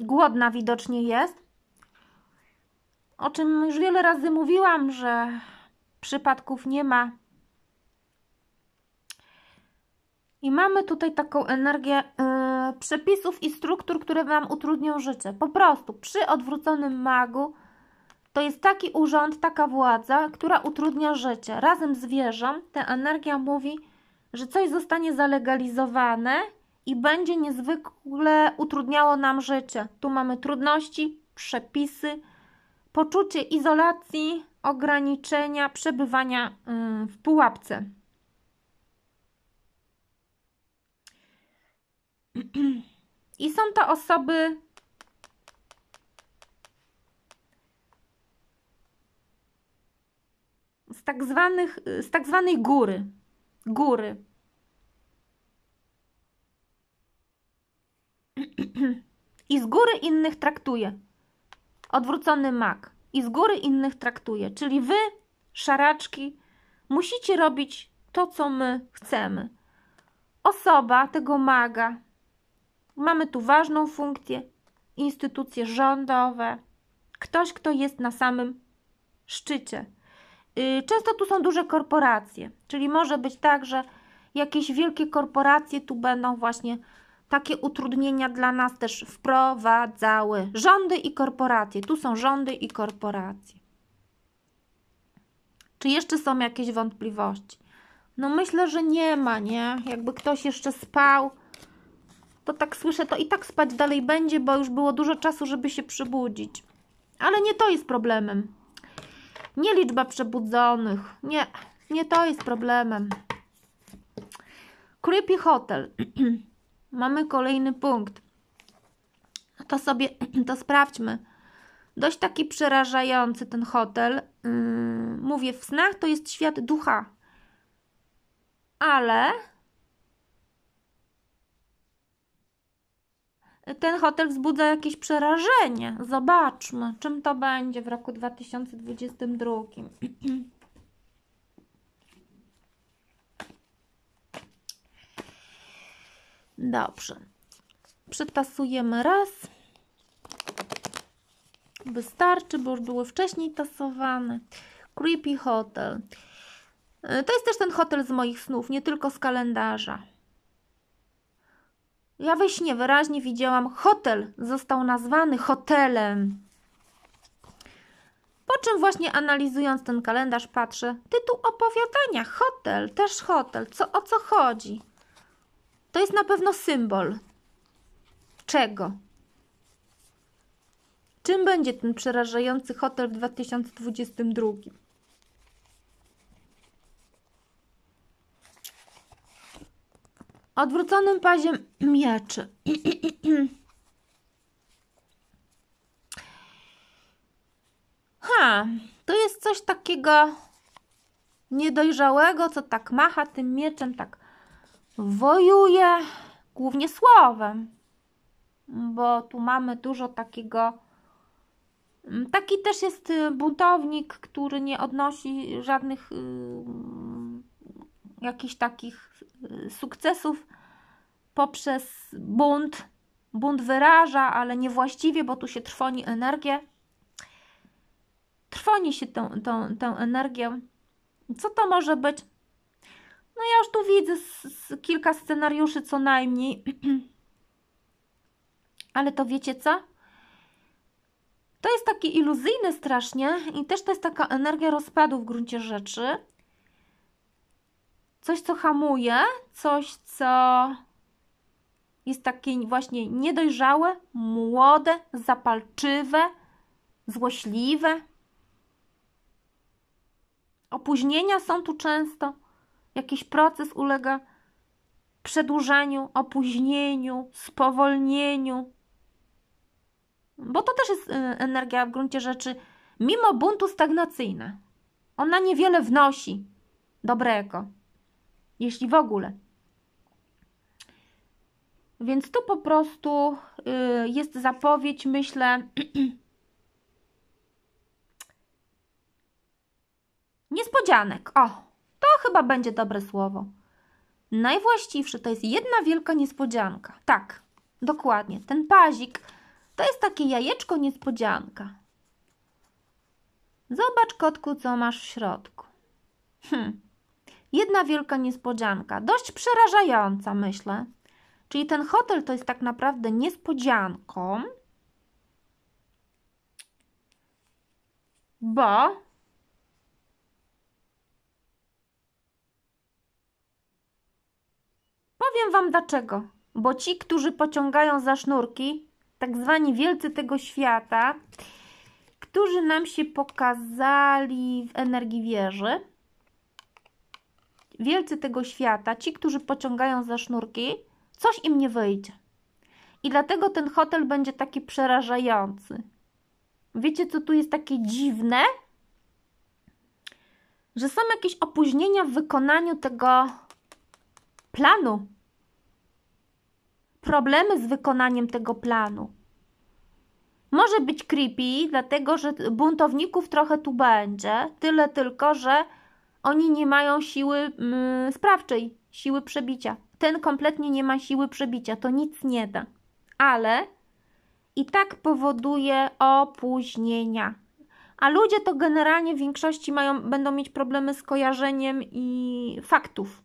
Głodna widocznie jest. O czym już wiele razy mówiłam, że przypadków nie ma. I mamy tutaj taką energię yy, przepisów i struktur, które Wam utrudnią życie. Po prostu przy odwróconym magu to jest taki urząd, taka władza, która utrudnia życie. Razem z wieżą ta energia mówi, że coś zostanie zalegalizowane i będzie niezwykle utrudniało nam życie. Tu mamy trudności, przepisy, poczucie izolacji, ograniczenia przebywania mm, w pułapce. I są to osoby z tak, zwanych, z tak zwanej góry. Góry. I z góry innych traktuje. Odwrócony mak i z góry innych traktuje. Czyli wy, szaraczki, musicie robić to, co my chcemy. Osoba tego maga. Mamy tu ważną funkcję, instytucje rządowe, ktoś, kto jest na samym szczycie. Y, często tu są duże korporacje, czyli może być tak, że jakieś wielkie korporacje tu będą właśnie takie utrudnienia dla nas też wprowadzały rządy i korporacje. Tu są rządy i korporacje. Czy jeszcze są jakieś wątpliwości? No myślę, że nie ma, nie? Jakby ktoś jeszcze spał, to tak słyszę, to i tak spać dalej będzie, bo już było dużo czasu, żeby się przybudzić. Ale nie to jest problemem. Nie liczba przebudzonych. Nie, nie to jest problemem. Creepy Hotel. Mamy kolejny punkt. No to sobie to sprawdźmy. Dość taki przerażający ten hotel. Yy, mówię, w snach to jest świat ducha. Ale ten hotel wzbudza jakieś przerażenie. Zobaczmy, czym to będzie w roku 2022. Dobrze. Przytasujemy raz. Wystarczy, bo już były wcześniej tasowane. Creepy Hotel. Y, to jest też ten hotel z moich snów, nie tylko z kalendarza. Ja we śnie wyraźnie widziałam hotel. Został nazwany hotelem. Po czym właśnie analizując ten kalendarz patrzę, tytuł opowiadania, hotel, też hotel, co, o co chodzi? To jest na pewno symbol. Czego? Czym będzie ten przerażający hotel w 2022? Odwróconym paziem mieczy. ha, to jest coś takiego niedojrzałego, co tak macha tym mieczem, tak wojuje głównie słowem, bo tu mamy dużo takiego. Mm, taki też jest y, buntownik, który nie odnosi żadnych yy, jakichś takich y, sukcesów poprzez bunt. Bunt wyraża, ale niewłaściwie, bo tu się trwoni energię. Trwoni się tą, tą, tą energię. Co to może być? No ja już tu widzę z, z kilka scenariuszy co najmniej. Ale to wiecie co? To jest takie iluzyjne strasznie i też to jest taka energia rozpadu w gruncie rzeczy. Coś, co hamuje, coś, co jest takie właśnie niedojrzałe, młode, zapalczywe, złośliwe. Opóźnienia są tu często jakiś proces ulega przedłużeniu, opóźnieniu, spowolnieniu. Bo to też jest y, energia w gruncie rzeczy, mimo buntu, stagnacyjna. Ona niewiele wnosi dobrego, jeśli w ogóle. Więc tu po prostu y, jest zapowiedź, myślę, niespodzianek. O, chyba będzie dobre słowo. Najwłaściwszy to jest jedna wielka niespodzianka. Tak, dokładnie. Ten pazik to jest takie jajeczko niespodzianka. Zobacz, kotku, co masz w środku. Hm. Jedna wielka niespodzianka. Dość przerażająca, myślę. Czyli ten hotel to jest tak naprawdę niespodzianką, bo Powiem wam dlaczego. Bo ci, którzy pociągają za sznurki, tak zwani wielcy tego świata, którzy nam się pokazali w energii wieży, wielcy tego świata, ci, którzy pociągają za sznurki, coś im nie wyjdzie. I dlatego ten hotel będzie taki przerażający. Wiecie, co tu jest takie dziwne? Że są jakieś opóźnienia w wykonaniu tego planu, problemy z wykonaniem tego planu. Może być creepy, dlatego że buntowników trochę tu będzie, tyle tylko, że oni nie mają siły mm, sprawczej, siły przebicia. Ten kompletnie nie ma siły przebicia, to nic nie da. Ale i tak powoduje opóźnienia. A ludzie to generalnie w większości mają, będą mieć problemy z kojarzeniem i faktów.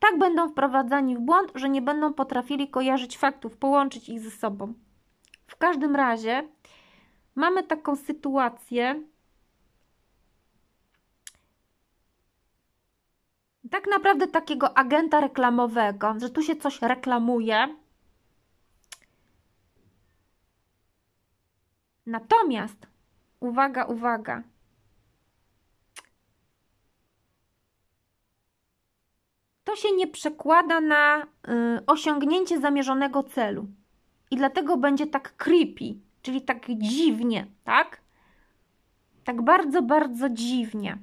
Tak będą wprowadzani w błąd, że nie będą potrafili kojarzyć faktów, połączyć ich ze sobą. W każdym razie mamy taką sytuację. Tak naprawdę takiego agenta reklamowego, że tu się coś reklamuje, Natomiast, uwaga, uwaga, to się nie przekłada na y, osiągnięcie zamierzonego celu. I dlatego będzie tak creepy, czyli tak dziwnie, tak? Tak bardzo, bardzo dziwnie.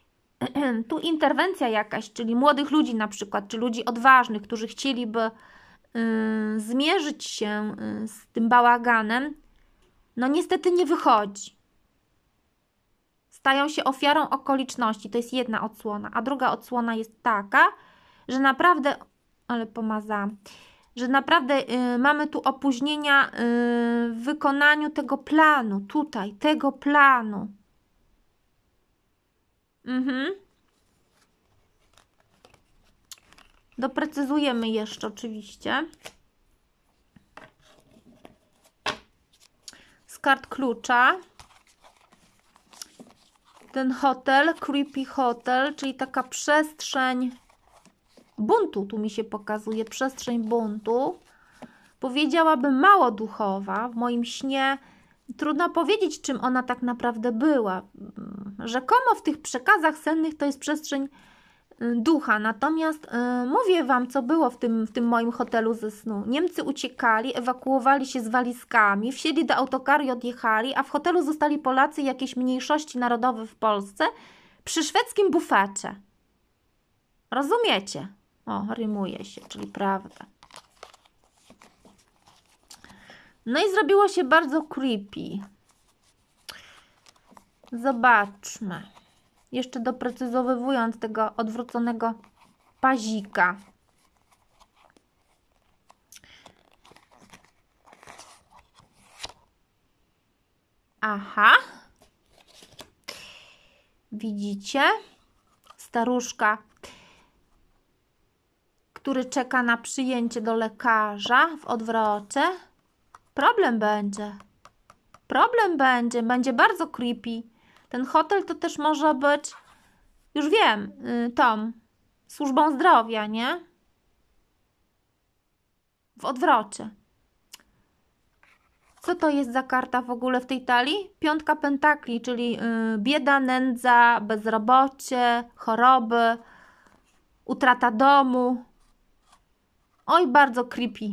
tu interwencja jakaś, czyli młodych ludzi na przykład, czy ludzi odważnych, którzy chcieliby y, zmierzyć się y, z tym bałaganem, no niestety nie wychodzi stają się ofiarą okoliczności. To jest jedna odsłona, a druga odsłona jest taka, że naprawdę, ale pomazam, że naprawdę y, mamy tu opóźnienia y, w wykonaniu tego planu, tutaj, tego planu. Mhm. Doprecyzujemy jeszcze oczywiście. Z kart klucza ten hotel, creepy hotel, czyli taka przestrzeń buntu, tu mi się pokazuje, przestrzeń buntu. Powiedziałabym mało duchowa, w moim śnie trudno powiedzieć, czym ona tak naprawdę była. Rzekomo w tych przekazach sennych to jest przestrzeń Y, ducha. Natomiast y, mówię Wam, co było w tym, w tym moim hotelu ze snu. Niemcy uciekali, ewakuowali się z walizkami, wsiedli do autokaru i odjechali, a w hotelu zostali Polacy jakieś mniejszości narodowe w Polsce przy szwedzkim bufecie. Rozumiecie? O, rymuje się, czyli prawda. No i zrobiło się bardzo creepy. Zobaczmy jeszcze doprecyzowując tego odwróconego pazika. Aha. Widzicie? Staruszka, który czeka na przyjęcie do lekarza w odwrocie. Problem będzie. Problem będzie. Będzie bardzo creepy. Ten hotel to też może być, już wiem, y, Tom, służbą zdrowia, nie? W odwrocie. Co to jest za karta w ogóle w tej talii? Piątka pentakli, czyli y, bieda, nędza, bezrobocie, choroby, utrata domu. Oj, bardzo creepy.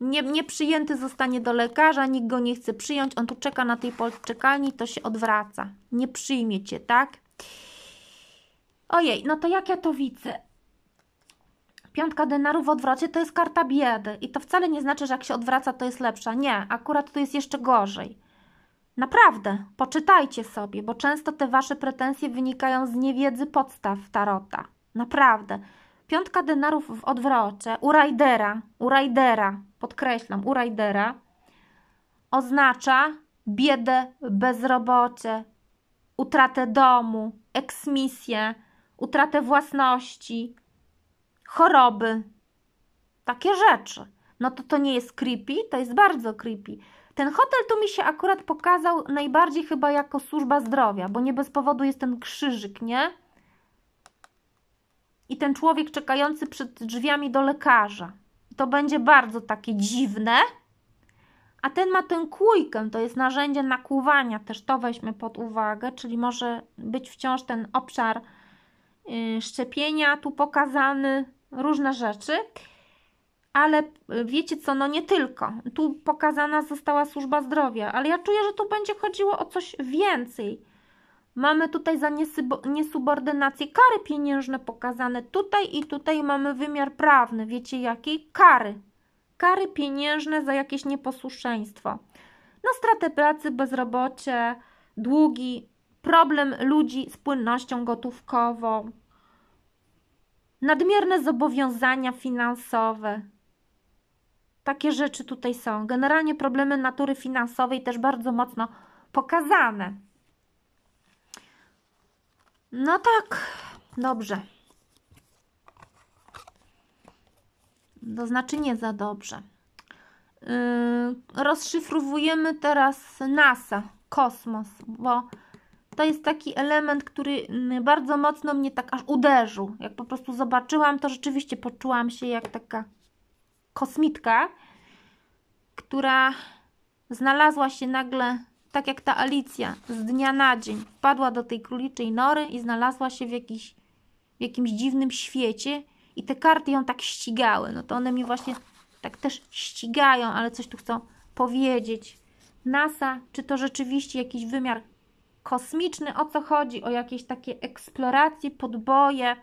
Nie, nie przyjęty zostanie do lekarza, nikt go nie chce przyjąć, on tu czeka na tej poczekalni, to się odwraca. Nie przyjmie Cię, tak? Ojej, no to jak ja to widzę? Piątka denarów w odwrocie to jest karta biedy i to wcale nie znaczy, że jak się odwraca, to jest lepsza. Nie, akurat to jest jeszcze gorzej. Naprawdę, poczytajcie sobie, bo często te Wasze pretensje wynikają z niewiedzy podstaw Tarota. Naprawdę. Piątka denarów w odwrocie u rajdera, u rajdera, podkreślam, u rajdera oznacza biedę, bezrobocie, utratę domu, eksmisję, utratę własności, choroby, takie rzeczy. No to to nie jest creepy, to jest bardzo creepy. Ten hotel tu mi się akurat pokazał najbardziej chyba jako służba zdrowia, bo nie bez powodu jest ten krzyżyk, nie? i ten człowiek czekający przed drzwiami do lekarza. To będzie bardzo takie dziwne. A ten ma tę kłójkę, to jest narzędzie nakłuwania, też to weźmy pod uwagę, czyli może być wciąż ten obszar y, szczepienia tu pokazany, różne rzeczy. Ale y, wiecie co, no nie tylko. Tu pokazana została służba zdrowia, ale ja czuję, że tu będzie chodziło o coś więcej. Mamy tutaj za niesubordynację kary pieniężne pokazane tutaj i tutaj mamy wymiar prawny. Wiecie jakiej? Kary. Kary pieniężne za jakieś nieposłuszeństwo. Na stratę pracy, bezrobocie, długi, problem ludzi z płynnością gotówkową, nadmierne zobowiązania finansowe. Takie rzeczy tutaj są. Generalnie problemy natury finansowej też bardzo mocno pokazane. No tak, dobrze. To znaczy nie za dobrze. Yy, rozszyfrowujemy teraz NASA, kosmos, bo to jest taki element, który bardzo mocno mnie tak aż uderzył. Jak po prostu zobaczyłam, to rzeczywiście poczułam się jak taka kosmitka, która znalazła się nagle tak jak ta Alicja, z dnia na dzień wpadła do tej króliczej nory i znalazła się w, jakiś, w jakimś dziwnym świecie i te karty ją tak ścigały. No to one mi właśnie tak też ścigają, ale coś tu chcą powiedzieć. NASA, czy to rzeczywiście jakiś wymiar kosmiczny, o co chodzi? O jakieś takie eksploracje, podboje,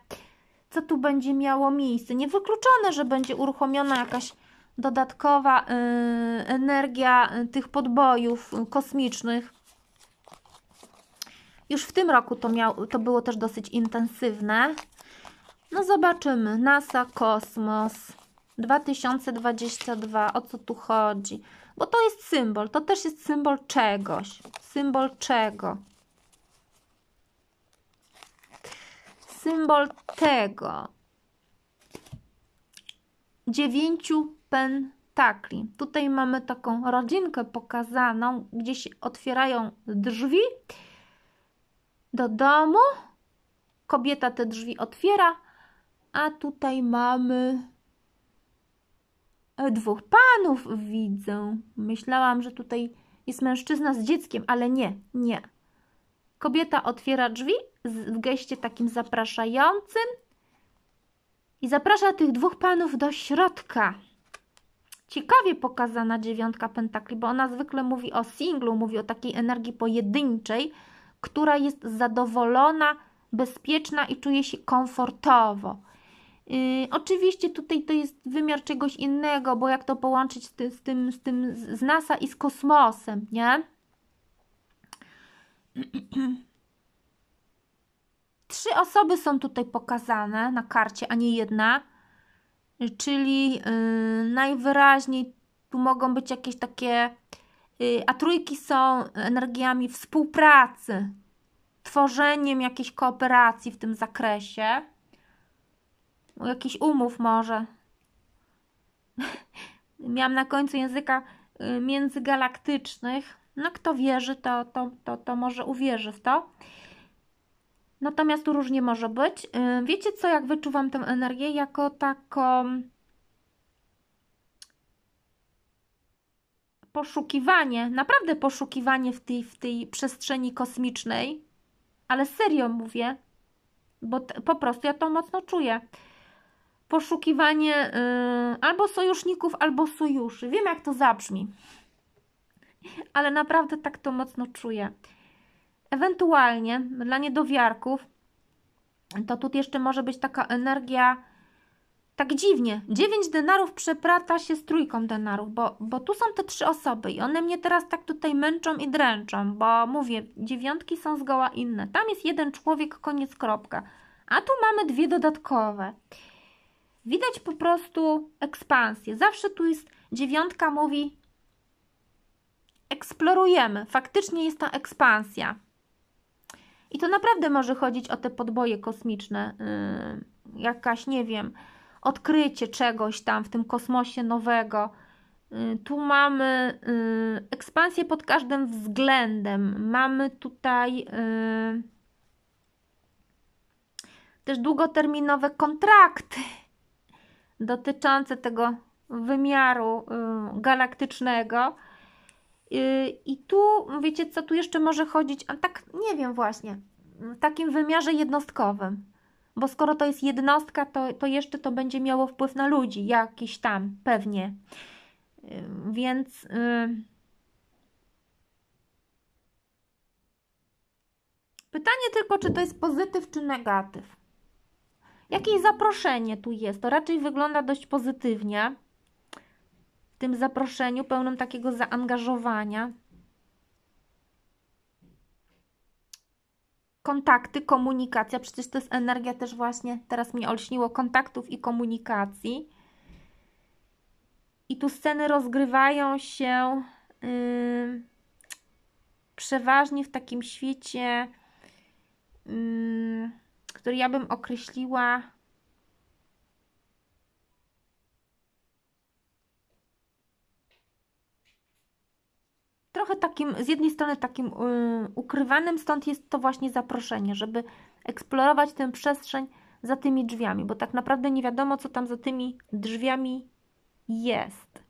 co tu będzie miało miejsce? Niewykluczone, że będzie uruchomiona jakaś dodatkowa y, energia y, tych podbojów y, kosmicznych. Już w tym roku to, miał, to było też dosyć intensywne. No zobaczymy. NASA, kosmos, 2022. O co tu chodzi? Bo to jest symbol. To też jest symbol czegoś. Symbol czego? Symbol tego. Dziewięciu pentakli. Tutaj mamy taką rodzinkę pokazaną, gdzie się otwierają drzwi do domu. Kobieta te drzwi otwiera, a tutaj mamy e, dwóch panów widzę. Myślałam, że tutaj jest mężczyzna z dzieckiem, ale nie, nie. Kobieta otwiera drzwi w geście takim zapraszającym i zaprasza tych dwóch panów do środka ciekawie pokazana dziewiątka pentakli, bo ona zwykle mówi o singlu, mówi o takiej energii pojedynczej, która jest zadowolona, bezpieczna i czuje się komfortowo. Yy, oczywiście tutaj to jest wymiar czegoś innego, bo jak to połączyć z, z tym, z, tym, z NASA i z kosmosem, nie? Trzy osoby są tutaj pokazane na karcie, a nie jedna Y, czyli y, najwyraźniej tu mogą być jakieś takie, y, a trójki są energiami współpracy, tworzeniem jakiejś kooperacji w tym zakresie, jakichś umów może. Miałam na końcu języka międzygalaktycznych. No kto wierzy, to, to, to, to może uwierzy w to. Natomiast tu różnie może być. Y, wiecie co, jak wyczuwam tę energię? Jako taką poszukiwanie, naprawdę poszukiwanie w tej, w tej przestrzeni kosmicznej, ale serio mówię, bo po prostu ja to mocno czuję. Poszukiwanie yy, albo sojuszników, albo sojuszy. Wiem, jak to zabrzmi, ale naprawdę tak to mocno czuję. Ewentualnie dla niedowiarków to tu jeszcze może być taka energia tak dziwnie. 9 denarów przeprata się z trójką denarów, bo, bo tu są te trzy osoby i one mnie teraz tak tutaj męczą i dręczą, bo mówię, dziewiątki są zgoła inne. Tam jest jeden człowiek, koniec, kropka. A tu mamy dwie dodatkowe. Widać po prostu ekspansję. Zawsze tu jest dziewiątka mówi eksplorujemy. Faktycznie jest ta ekspansja. I to naprawdę może chodzić o te podboje kosmiczne, yy, jakaś, nie wiem, odkrycie czegoś tam w tym kosmosie nowego. Yy, tu mamy yy, ekspansję pod każdym względem. Mamy tutaj też długoterminowe kontrakty dotyczące tego wymiaru galaktycznego. Y, I tu, wiecie co, tu jeszcze może chodzić, a tak, nie wiem właśnie, w takim wymiarze jednostkowym. Bo skoro to jest jednostka, to, to jeszcze to będzie miało wpływ na ludzi, jakiś tam, pewnie. Y, więc... Y, pytanie tylko, czy to jest pozytyw, czy negatyw. Jakieś zaproszenie tu jest? To raczej wygląda dość pozytywnie w tym zaproszeniu pełnym takiego zaangażowania. Kontakty, komunikacja, przecież to jest energia też właśnie, teraz mnie olśniło, kontaktów i komunikacji. I tu sceny rozgrywają się yy, przeważnie w takim świecie, yy, który ja bym określiła trochę takim, z jednej strony takim y, ukrywanym, stąd jest to właśnie zaproszenie, żeby eksplorować tę przestrzeń za tymi drzwiami, bo tak naprawdę nie wiadomo, co tam za tymi drzwiami jest.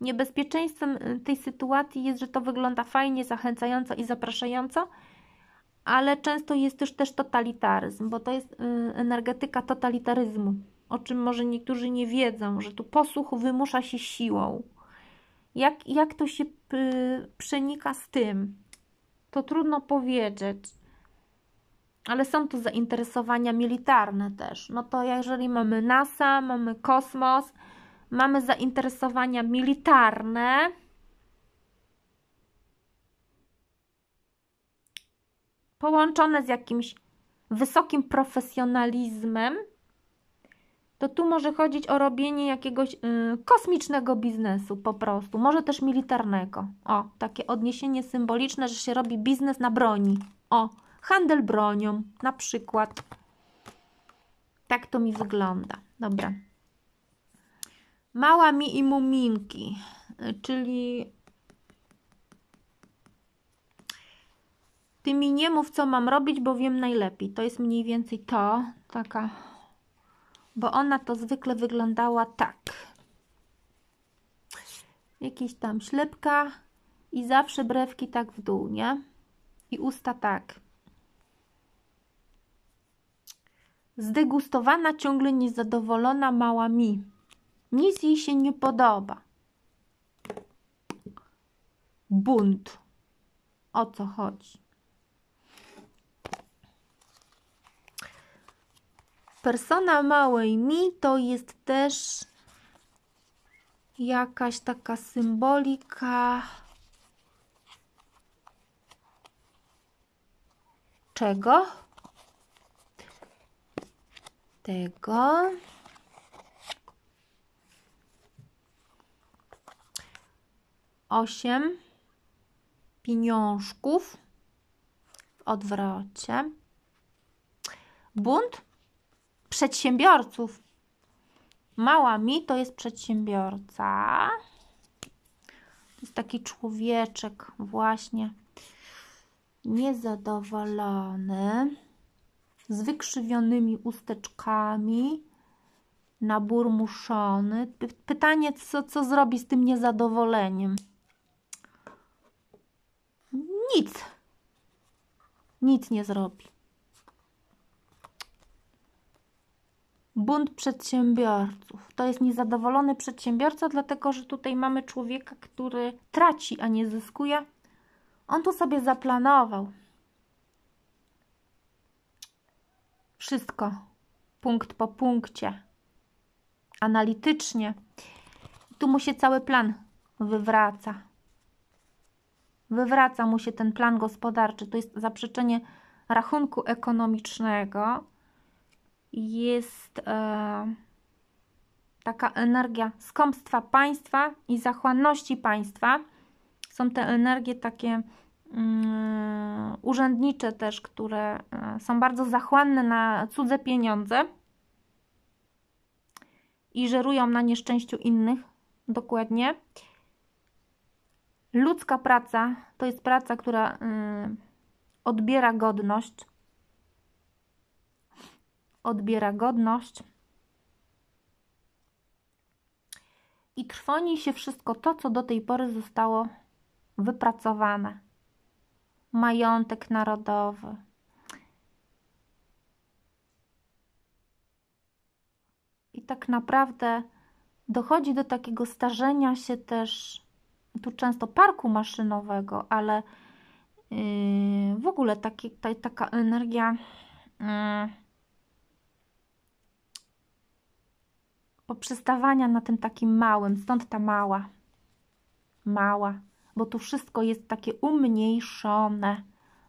Niebezpieczeństwem y, tej sytuacji jest, że to wygląda fajnie, zachęcająco i zapraszająco, ale często jest już też totalitaryzm, bo to jest y, energetyka totalitaryzmu, o czym może niektórzy nie wiedzą, że tu posłuch wymusza się siłą. Jak, jak to się y, przenika z tym? To trudno powiedzieć. Ale są tu zainteresowania militarne też. No to jeżeli mamy NASA, mamy kosmos, mamy zainteresowania militarne, połączone z jakimś wysokim profesjonalizmem, to tu może chodzić o robienie jakiegoś y, kosmicznego biznesu po prostu, może też militarnego. O, takie odniesienie symboliczne, że się robi biznes na broni. O, handel bronią na przykład. Tak to mi wygląda. Dobra. Mała mi i muminki, y, czyli Ty mi nie mów, co mam robić, bo wiem najlepiej. To jest mniej więcej to, taka bo ona to zwykle wyglądała tak. Jakieś tam ślepka i zawsze brewki tak w dół, nie? I usta tak. Zdegustowana, ciągle niezadowolona mała mi. Nic jej się nie podoba. Bunt. O co chodzi? persona małej mi to jest też jakaś taka symbolika czego? Tego. Osiem pieniążków w odwrocie. Bunt przedsiębiorców. Mała mi to jest przedsiębiorca. To jest taki człowieczek właśnie niezadowolony, z wykrzywionymi usteczkami, naburmuszony. Pytanie, co, co zrobi z tym niezadowoleniem? Nic. Nic nie zrobi. bunt przedsiębiorców. To jest niezadowolony przedsiębiorca, dlatego że tutaj mamy człowieka, który traci, a nie zyskuje. On tu sobie zaplanował wszystko, punkt po punkcie, analitycznie. Tu mu się cały plan wywraca. Wywraca mu się ten plan gospodarczy. To jest zaprzeczenie rachunku ekonomicznego jest e, taka energia skąpstwa państwa i zachłanności państwa. Są te energie takie mm, urzędnicze też, które e, są bardzo zachłanne na cudze pieniądze i żerują na nieszczęściu innych, dokładnie. Ludzka praca to jest praca, która y, odbiera godność, odbiera godność i trwoni się wszystko to, co do tej pory zostało wypracowane. Majątek narodowy. I tak naprawdę dochodzi do takiego starzenia się też tu często parku maszynowego, ale yy, w ogóle taki, taka energia. Yy, poprzestawania na tym takim małym, stąd ta mała, mała, bo tu wszystko jest takie umniejszone.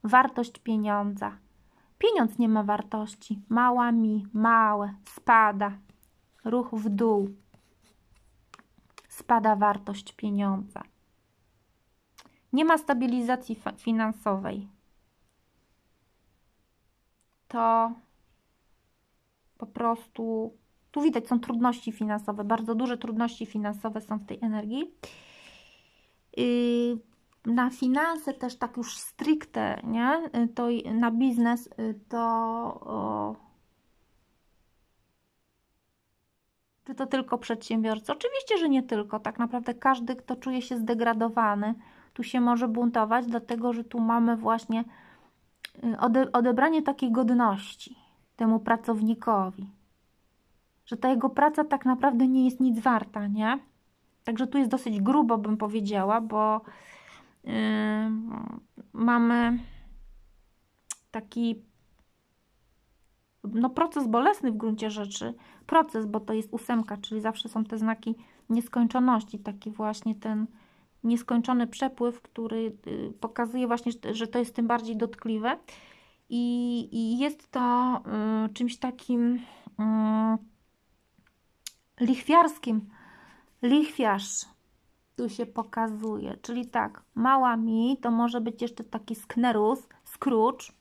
Wartość pieniądza. Pieniądz nie ma wartości. Mała mi, małe, spada. Ruch w dół. Spada wartość pieniądza. Nie ma stabilizacji finansowej. To po prostu tu widać, są trudności finansowe, bardzo duże trudności finansowe są w tej energii. Yy, na finanse też tak już stricte, nie? Yy, to na biznes yy, to... O, czy to tylko przedsiębiorcy? Oczywiście, że nie tylko. Tak naprawdę każdy, kto czuje się zdegradowany, tu się może buntować, dlatego że tu mamy właśnie odebranie takiej godności temu pracownikowi że ta jego praca tak naprawdę nie jest nic warta, nie? Także tu jest dosyć grubo, bym powiedziała, bo yy, mamy taki no proces bolesny w gruncie rzeczy. Proces, bo to jest ósemka, czyli zawsze są te znaki nieskończoności, taki właśnie ten nieskończony przepływ, który yy, pokazuje właśnie, że to jest tym bardziej dotkliwe. I, i jest to y, czymś takim. Y, lichwiarskim. Lichwiarz tu się pokazuje. Czyli tak, mała mi to może być jeszcze taki sknerus, skrócz,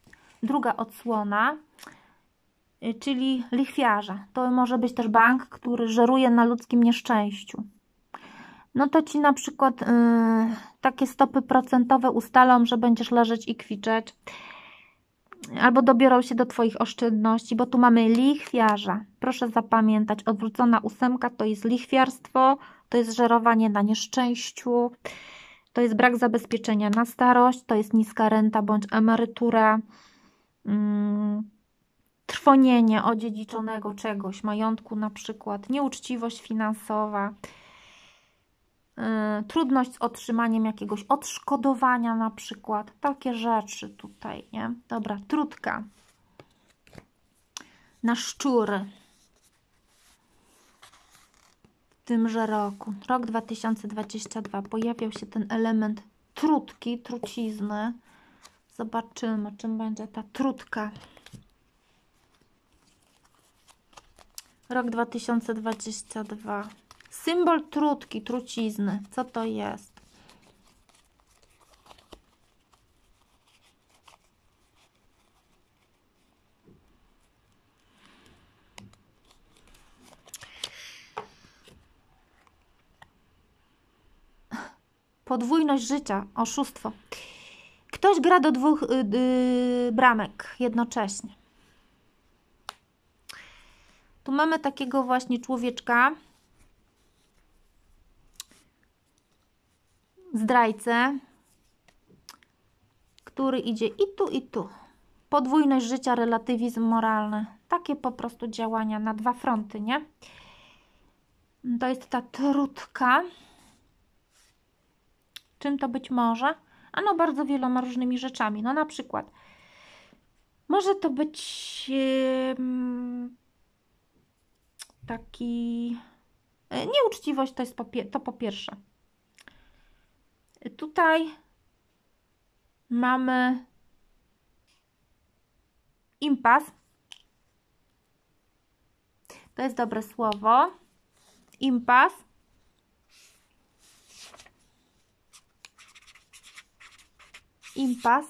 druga odsłona, y, czyli lichwiarza. To może być też bank, który żeruje na ludzkim nieszczęściu. No to ci na przykład yy, takie stopy procentowe ustalą, że będziesz leżeć i kwiczeć albo dobiorą się do Twoich oszczędności, bo tu mamy lichwiarza. Proszę zapamiętać, odwrócona ósemka to jest lichwiarstwo, to jest żerowanie na nieszczęściu, to jest brak zabezpieczenia na starość, to jest niska renta bądź emerytura, mm, trwonienie odziedziczonego czegoś, majątku na przykład, nieuczciwość finansowa, Y, trudność z otrzymaniem jakiegoś odszkodowania na przykład, takie rzeczy tutaj, nie? Dobra, trudka na szczury w tymże roku, rok 2022, pojawiał się ten element trudki, trucizny. Zobaczymy, czym będzie ta trudka. Rok 2022. Symbol trutki, trucizny. Co to jest? Podwójność życia, oszustwo. Ktoś gra do dwóch yy, yy, bramek jednocześnie. Tu mamy takiego właśnie człowieczka, zdrajcę, który idzie i tu, i tu. Podwójność życia, relatywizm moralny. Takie po prostu działania na dwa fronty, nie? To jest ta trudka. Czym to być może? Ano bardzo wieloma różnymi rzeczami. No na przykład może to być yy, taki... E, nieuczciwość to jest po, to po pierwsze. Tutaj mamy impas. To jest dobre słowo. Impas. Impas.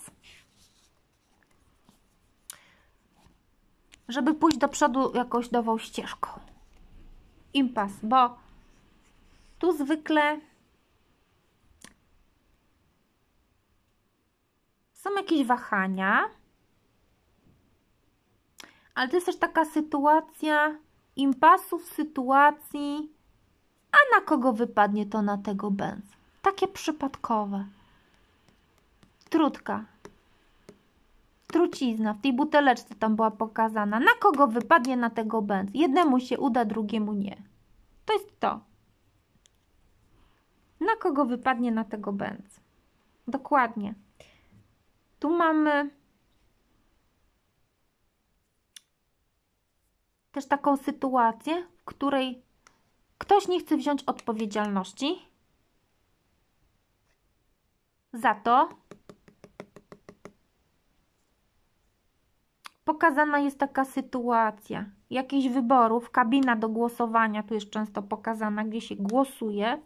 Żeby pójść do przodu jakąś nową ścieżką. Impas, bo tu zwykle Są jakieś wahania, ale to jest też taka sytuacja impasu w sytuacji, a na kogo wypadnie to na tego benz. Takie przypadkowe. Trutka. Trucizna w tej buteleczce tam była pokazana. Na kogo wypadnie na tego benz? Jednemu się uda, drugiemu nie. To jest to. Na kogo wypadnie na tego benz? Dokładnie. Tu mamy też taką sytuację, w której ktoś nie chce wziąć odpowiedzialności za to. Pokazana jest taka sytuacja, jakichś wyborów, kabina do głosowania, tu jest często pokazana, gdzie się głosuje.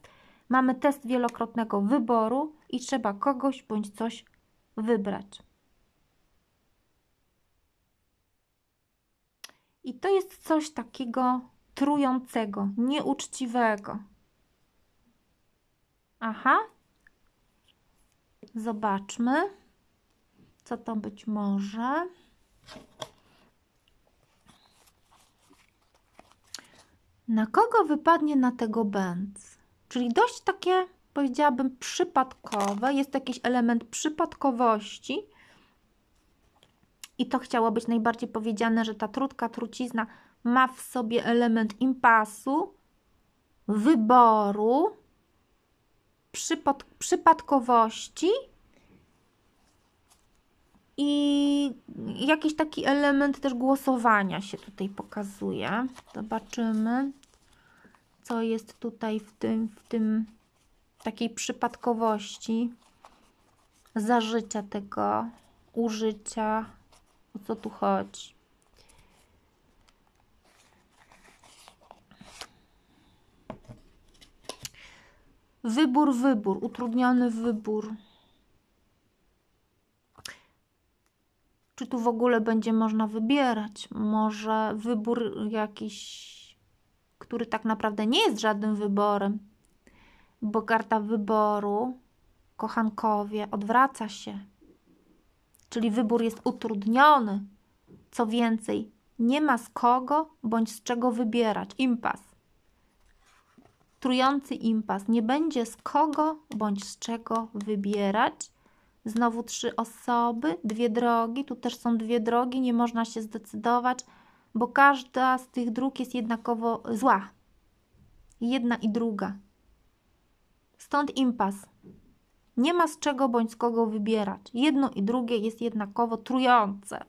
Mamy test wielokrotnego wyboru i trzeba kogoś bądź coś wybrać. I to jest coś takiego trującego, nieuczciwego. Aha. Zobaczmy, co to być może. Na kogo wypadnie na tego będz? Czyli dość takie powiedziałabym przypadkowe, jest jakiś element przypadkowości i to chciało być najbardziej powiedziane, że ta trudka trucizna ma w sobie element impasu, wyboru, przypad przypadkowości i jakiś taki element też głosowania się tutaj pokazuje. Zobaczymy, co jest tutaj w tym, w tym takiej przypadkowości, zażycia tego, użycia, o co tu chodzi. Wybór, wybór, utrudniony wybór. Czy tu w ogóle będzie można wybierać? Może wybór jakiś, który tak naprawdę nie jest żadnym wyborem, bo karta wyboru, kochankowie, odwraca się. Czyli wybór jest utrudniony. Co więcej, nie ma z kogo bądź z czego wybierać. Impas. Trujący impas. Nie będzie z kogo bądź z czego wybierać. Znowu trzy osoby, dwie drogi. Tu też są dwie drogi, nie można się zdecydować, bo każda z tych dróg jest jednakowo zła. Jedna i druga. Stąd impas. Nie ma z czego bądź z kogo wybierać. Jedno i drugie jest jednakowo trujące.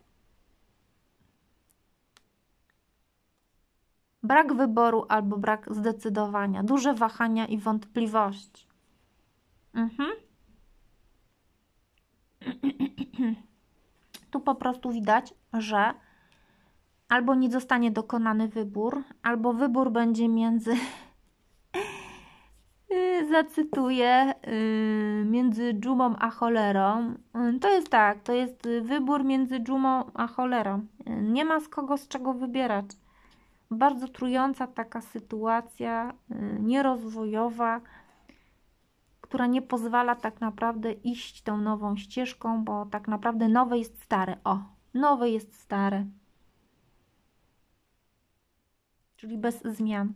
Brak wyboru albo brak zdecydowania, duże wahania i wątpliwości. Mhm. Tu po prostu widać, że albo nie zostanie dokonany wybór, albo wybór będzie między Y, zacytuję y, między dżumą a cholerą. Y, to jest tak, to jest wybór między dżumą a cholerą. Nie ma z kogo z czego wybierać. Bardzo trująca taka sytuacja, nierozwojowa, która nie pozwala tak naprawdę iść tą nową ścieżką, bo tak naprawdę nowe jest stare. O, nowe jest stare. Czyli bez zmian.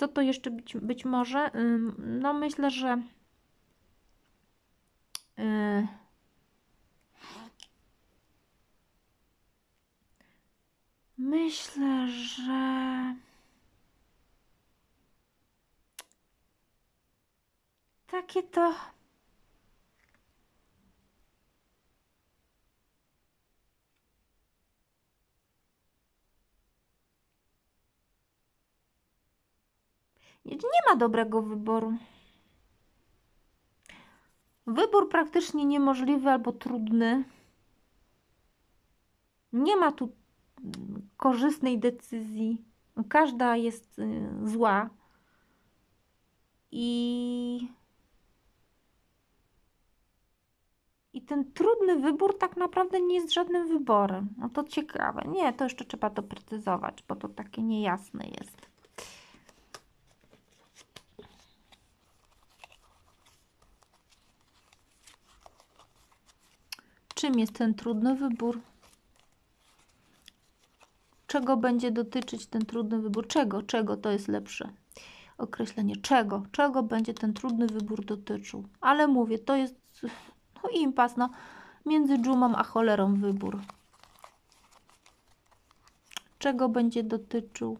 Co to jeszcze być, być może? No myślę, że y, Myślę, że takie to nie ma dobrego wyboru. Wybór praktycznie niemożliwy albo trudny. Nie ma tu korzystnej decyzji. Każda jest y, zła. I, I ten trudny wybór tak naprawdę nie jest żadnym wyborem. No to ciekawe. Nie, to jeszcze trzeba doprecyzować, bo to takie niejasne jest. czym jest ten trudny wybór? Czego będzie dotyczyć ten trudny wybór? Czego? Czego to jest lepsze? Określenie czego? Czego będzie ten trudny wybór dotyczył? Ale mówię, to jest no, impas, no, między dżumą a cholerą wybór. Czego będzie dotyczył?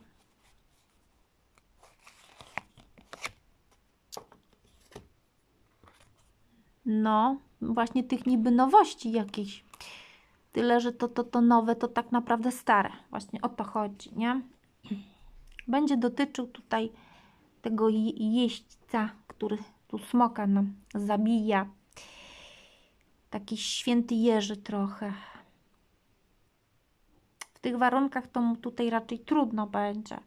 No, właśnie tych niby nowości jakichś. Tyle, że to, to, to nowe, to tak naprawdę stare. Właśnie o to chodzi, nie? Będzie dotyczył tutaj tego jeźdźca, który tu smoka nam zabija. Taki święty jeży trochę. W tych warunkach to mu tutaj raczej trudno będzie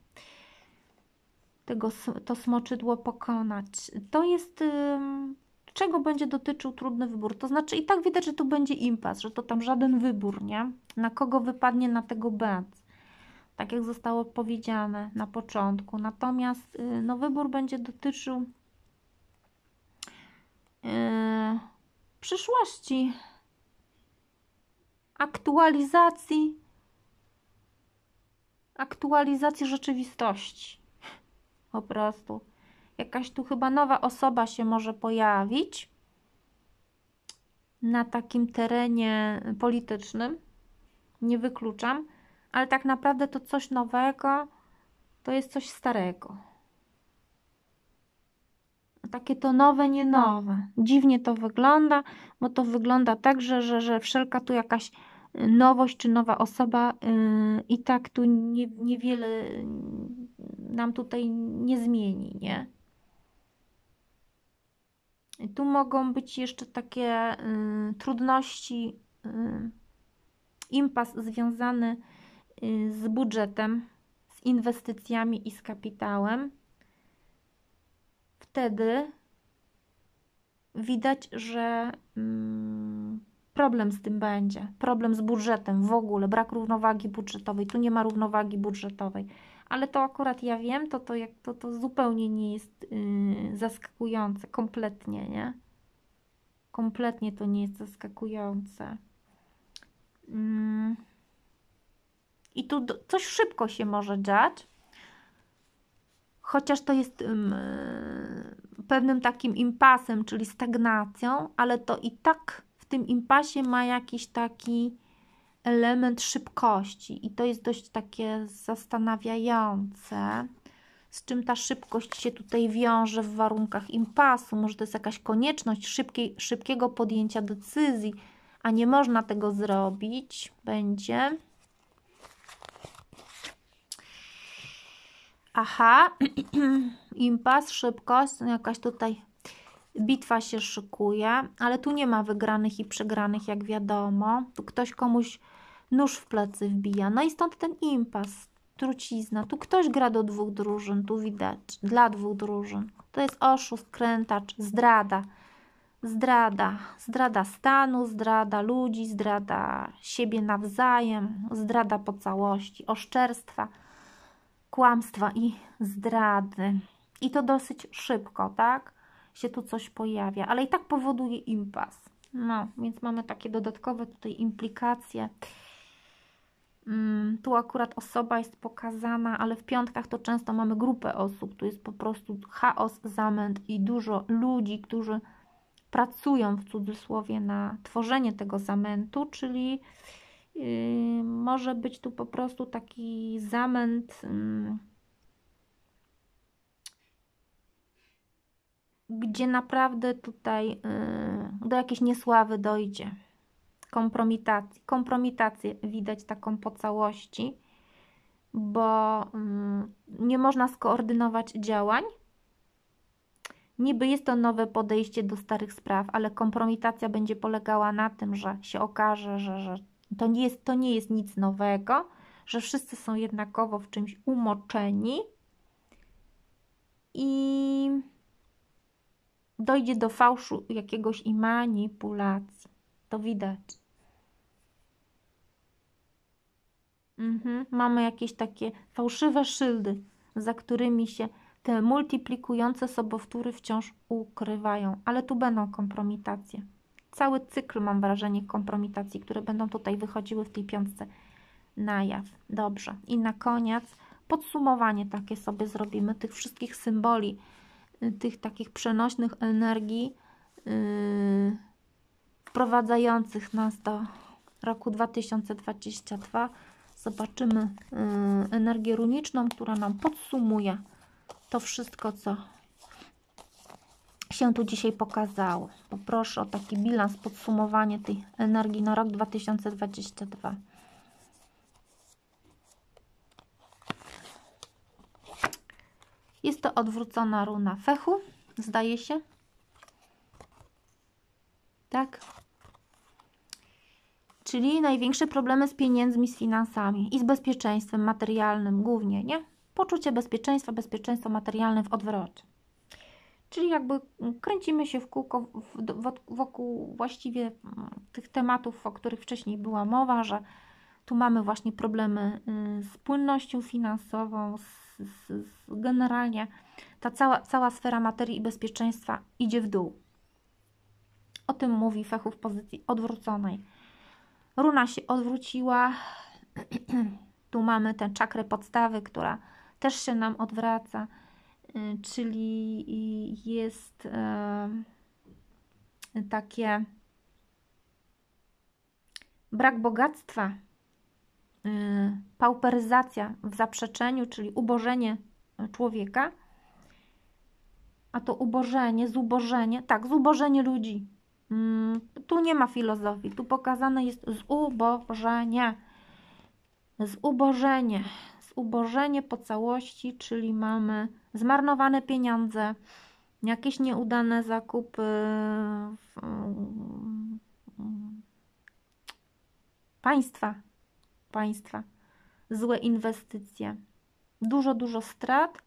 tego, to smoczydło pokonać. To jest czego będzie dotyczył trudny wybór. To znaczy i tak widać, że tu będzie impas, że to tam żaden wybór, nie? Na kogo wypadnie na tego bęc. Tak jak zostało powiedziane na początku. Natomiast y, no, wybór będzie dotyczył yy, przyszłości, aktualizacji, aktualizacji rzeczywistości. Po prostu. Jakaś tu chyba nowa osoba się może pojawić na takim terenie politycznym. Nie wykluczam, ale tak naprawdę to coś nowego to jest coś starego. Takie to nowe, nie nowe. Dziwnie to wygląda, bo to wygląda tak, że, że, że wszelka tu jakaś y, nowość czy nowa osoba yy, i tak tu nie, niewiele nam tutaj nie zmieni, nie? Tu mogą być jeszcze takie y, trudności, y, impas związany y, z budżetem, z inwestycjami i z kapitałem. Wtedy widać, że y, problem z tym będzie. Problem z budżetem w ogóle, brak równowagi budżetowej. Tu nie ma równowagi budżetowej ale to akurat ja wiem, to to, jak, to, to zupełnie nie jest yy, zaskakujące, kompletnie, nie? Kompletnie to nie jest zaskakujące. Yy. I tu do, coś szybko się może dziać, chociaż to jest yy, pewnym takim impasem, czyli stagnacją, ale to i tak w tym impasie ma jakiś taki element szybkości i to jest dość takie zastanawiające, z czym ta szybkość się tutaj wiąże w warunkach impasu. Może to jest jakaś konieczność szybkiej, szybkiego podjęcia decyzji, a nie można tego zrobić. Będzie. Aha, impas, szybkość, no jakaś tutaj bitwa się szykuje, ale tu nie ma wygranych i przegranych, jak wiadomo. Tu ktoś komuś nóż w plecy wbija. No i stąd ten impas, trucizna. Tu ktoś gra do dwóch drużyn, tu widać, dla dwóch drużyn. To jest oszust, krętacz, zdrada. Zdrada, zdrada stanu, zdrada ludzi, zdrada siebie nawzajem, zdrada po całości, oszczerstwa, kłamstwa i zdrady. I to dosyć szybko, tak? Się tu coś pojawia, ale i tak powoduje impas. No, więc mamy takie dodatkowe tutaj implikacje. Mm, tu akurat osoba jest pokazana, ale w piątkach to często mamy grupę osób. Tu jest po prostu chaos, zamęt i dużo ludzi, którzy pracują w cudzysłowie na tworzenie tego zamętu, czyli yy, może być tu po prostu taki zamęt. Yy, gdzie naprawdę tutaj yy, do jakiejś niesławy dojdzie kompromitacji. Kompromitację widać taką po całości, bo mm, nie można skoordynować działań. Niby jest to nowe podejście do starych spraw, ale kompromitacja będzie polegała na tym, że się okaże, że, że to, nie jest, to nie jest nic nowego, że wszyscy są jednakowo w czymś umoczeni i dojdzie do fałszu jakiegoś i manipulacji. To widać. Mhm. Mamy jakieś takie fałszywe szyldy, za którymi się te multiplikujące sobowtóry wciąż ukrywają, ale tu będą kompromitacje. Cały cykl, mam wrażenie, kompromitacji, które będą tutaj wychodziły w tej piątce na jaw. Dobrze. I na koniec podsumowanie takie sobie zrobimy tych wszystkich symboli, y, tych takich przenośnych energii yy, wprowadzających nas do roku 2022. Zobaczymy y, energię runiczną, która nam podsumuje to wszystko, co się tu dzisiaj pokazało. Poproszę o taki bilans, podsumowanie tej energii na rok 2022. Jest to odwrócona runa fechu, zdaje się. Tak? czyli największe problemy z pieniędzmi, z finansami i z bezpieczeństwem materialnym głównie, nie? Poczucie bezpieczeństwa, bezpieczeństwo materialne w odwrocie. Czyli jakby mm, kręcimy się w kółko wokół właściwie mm, tych tematów, o których wcześniej była mowa, że tu mamy właśnie problemy mm, z płynnością finansową, z, z, z generalnie ta cała, cała sfera materii i bezpieczeństwa idzie w dół. O tym mówi Fechów w pozycji odwróconej. Runa się odwróciła. tu mamy tę czakrę podstawy, która też się nam odwraca, y, czyli jest y, takie brak bogactwa, y, pauperyzacja w zaprzeczeniu, czyli ubożenie człowieka, a to ubożenie, zubożenie, tak, zubożenie ludzi, Mm, tu nie ma filozofii, tu pokazane jest zubożenie. Zubożenie. Zubożenie po całości, czyli mamy zmarnowane pieniądze, jakieś nieudane zakupy, mm, państwa, państwa, złe inwestycje, dużo, dużo strat.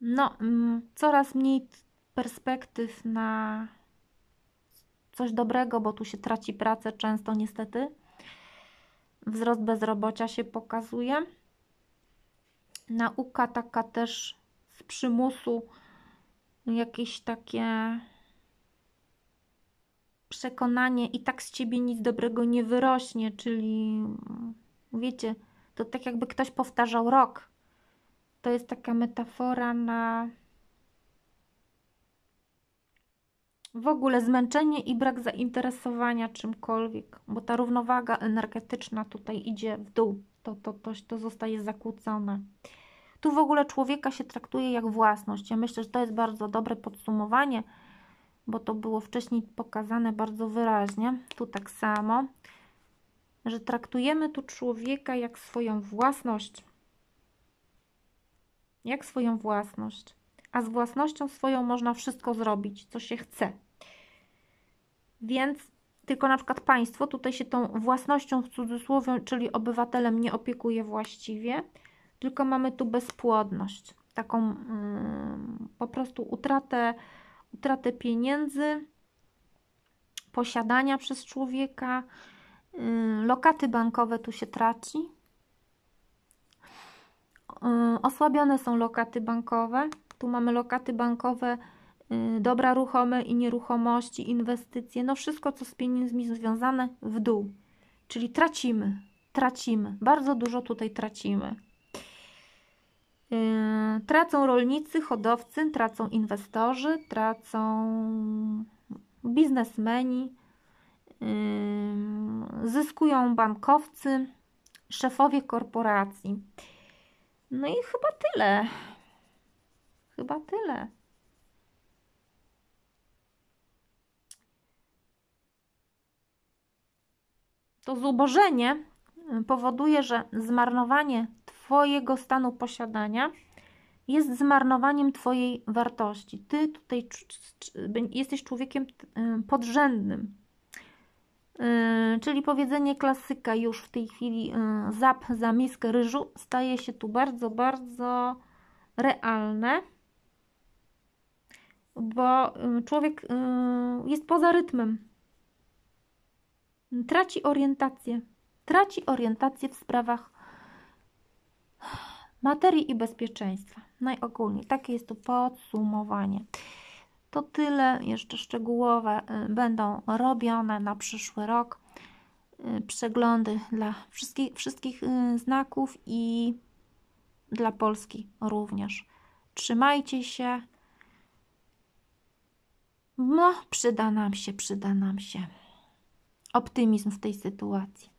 No, mm, coraz mniej perspektyw na coś dobrego, bo tu się traci pracę często niestety. Wzrost bezrobocia się pokazuje. Nauka taka też z przymusu, jakieś takie przekonanie i tak z ciebie nic dobrego nie wyrośnie, czyli wiecie, to tak jakby ktoś powtarzał rok. To jest taka metafora na w ogóle zmęczenie i brak zainteresowania czymkolwiek, bo ta równowaga energetyczna tutaj idzie w dół, to, to, to, to zostaje zakłócone. Tu w ogóle człowieka się traktuje jak własność. Ja myślę, że to jest bardzo dobre podsumowanie, bo to było wcześniej pokazane bardzo wyraźnie. Tu tak samo, że traktujemy tu człowieka jak swoją własność. Jak swoją własność a z własnością swoją można wszystko zrobić, co się chce. Więc tylko na przykład państwo tutaj się tą własnością w cudzysłowie, czyli obywatelem nie opiekuje właściwie, tylko mamy tu bezpłodność, taką mm, po prostu utratę, utratę pieniędzy, posiadania przez człowieka, y, lokaty bankowe tu się traci, y, osłabione są lokaty bankowe, tu mamy lokaty bankowe, y, dobra ruchome i nieruchomości, inwestycje, no wszystko, co z pieniędzmi związane w dół. Czyli tracimy, tracimy, bardzo dużo tutaj tracimy. Y, tracą rolnicy, hodowcy, tracą inwestorzy, tracą biznesmeni, y, zyskują bankowcy, szefowie korporacji. No i chyba tyle. Chyba tyle. To zubożenie powoduje, że zmarnowanie Twojego stanu posiadania jest zmarnowaniem Twojej wartości. Ty tutaj jesteś człowiekiem y, podrzędnym. Y, czyli powiedzenie klasyka już w tej chwili y, zap za miskę ryżu staje się tu bardzo, bardzo realne bo y, człowiek y, jest poza rytmem. Traci orientację. Traci orientację w sprawach materii i bezpieczeństwa. Najogólniej. Takie jest to podsumowanie. To tyle. Jeszcze szczegółowe y, będą robione na przyszły rok. Przeglądy dla wszystkich, wszystkich znaków i dla Polski również. Trzymajcie się no, przyda nam się, przyda nam się optymizm w tej sytuacji.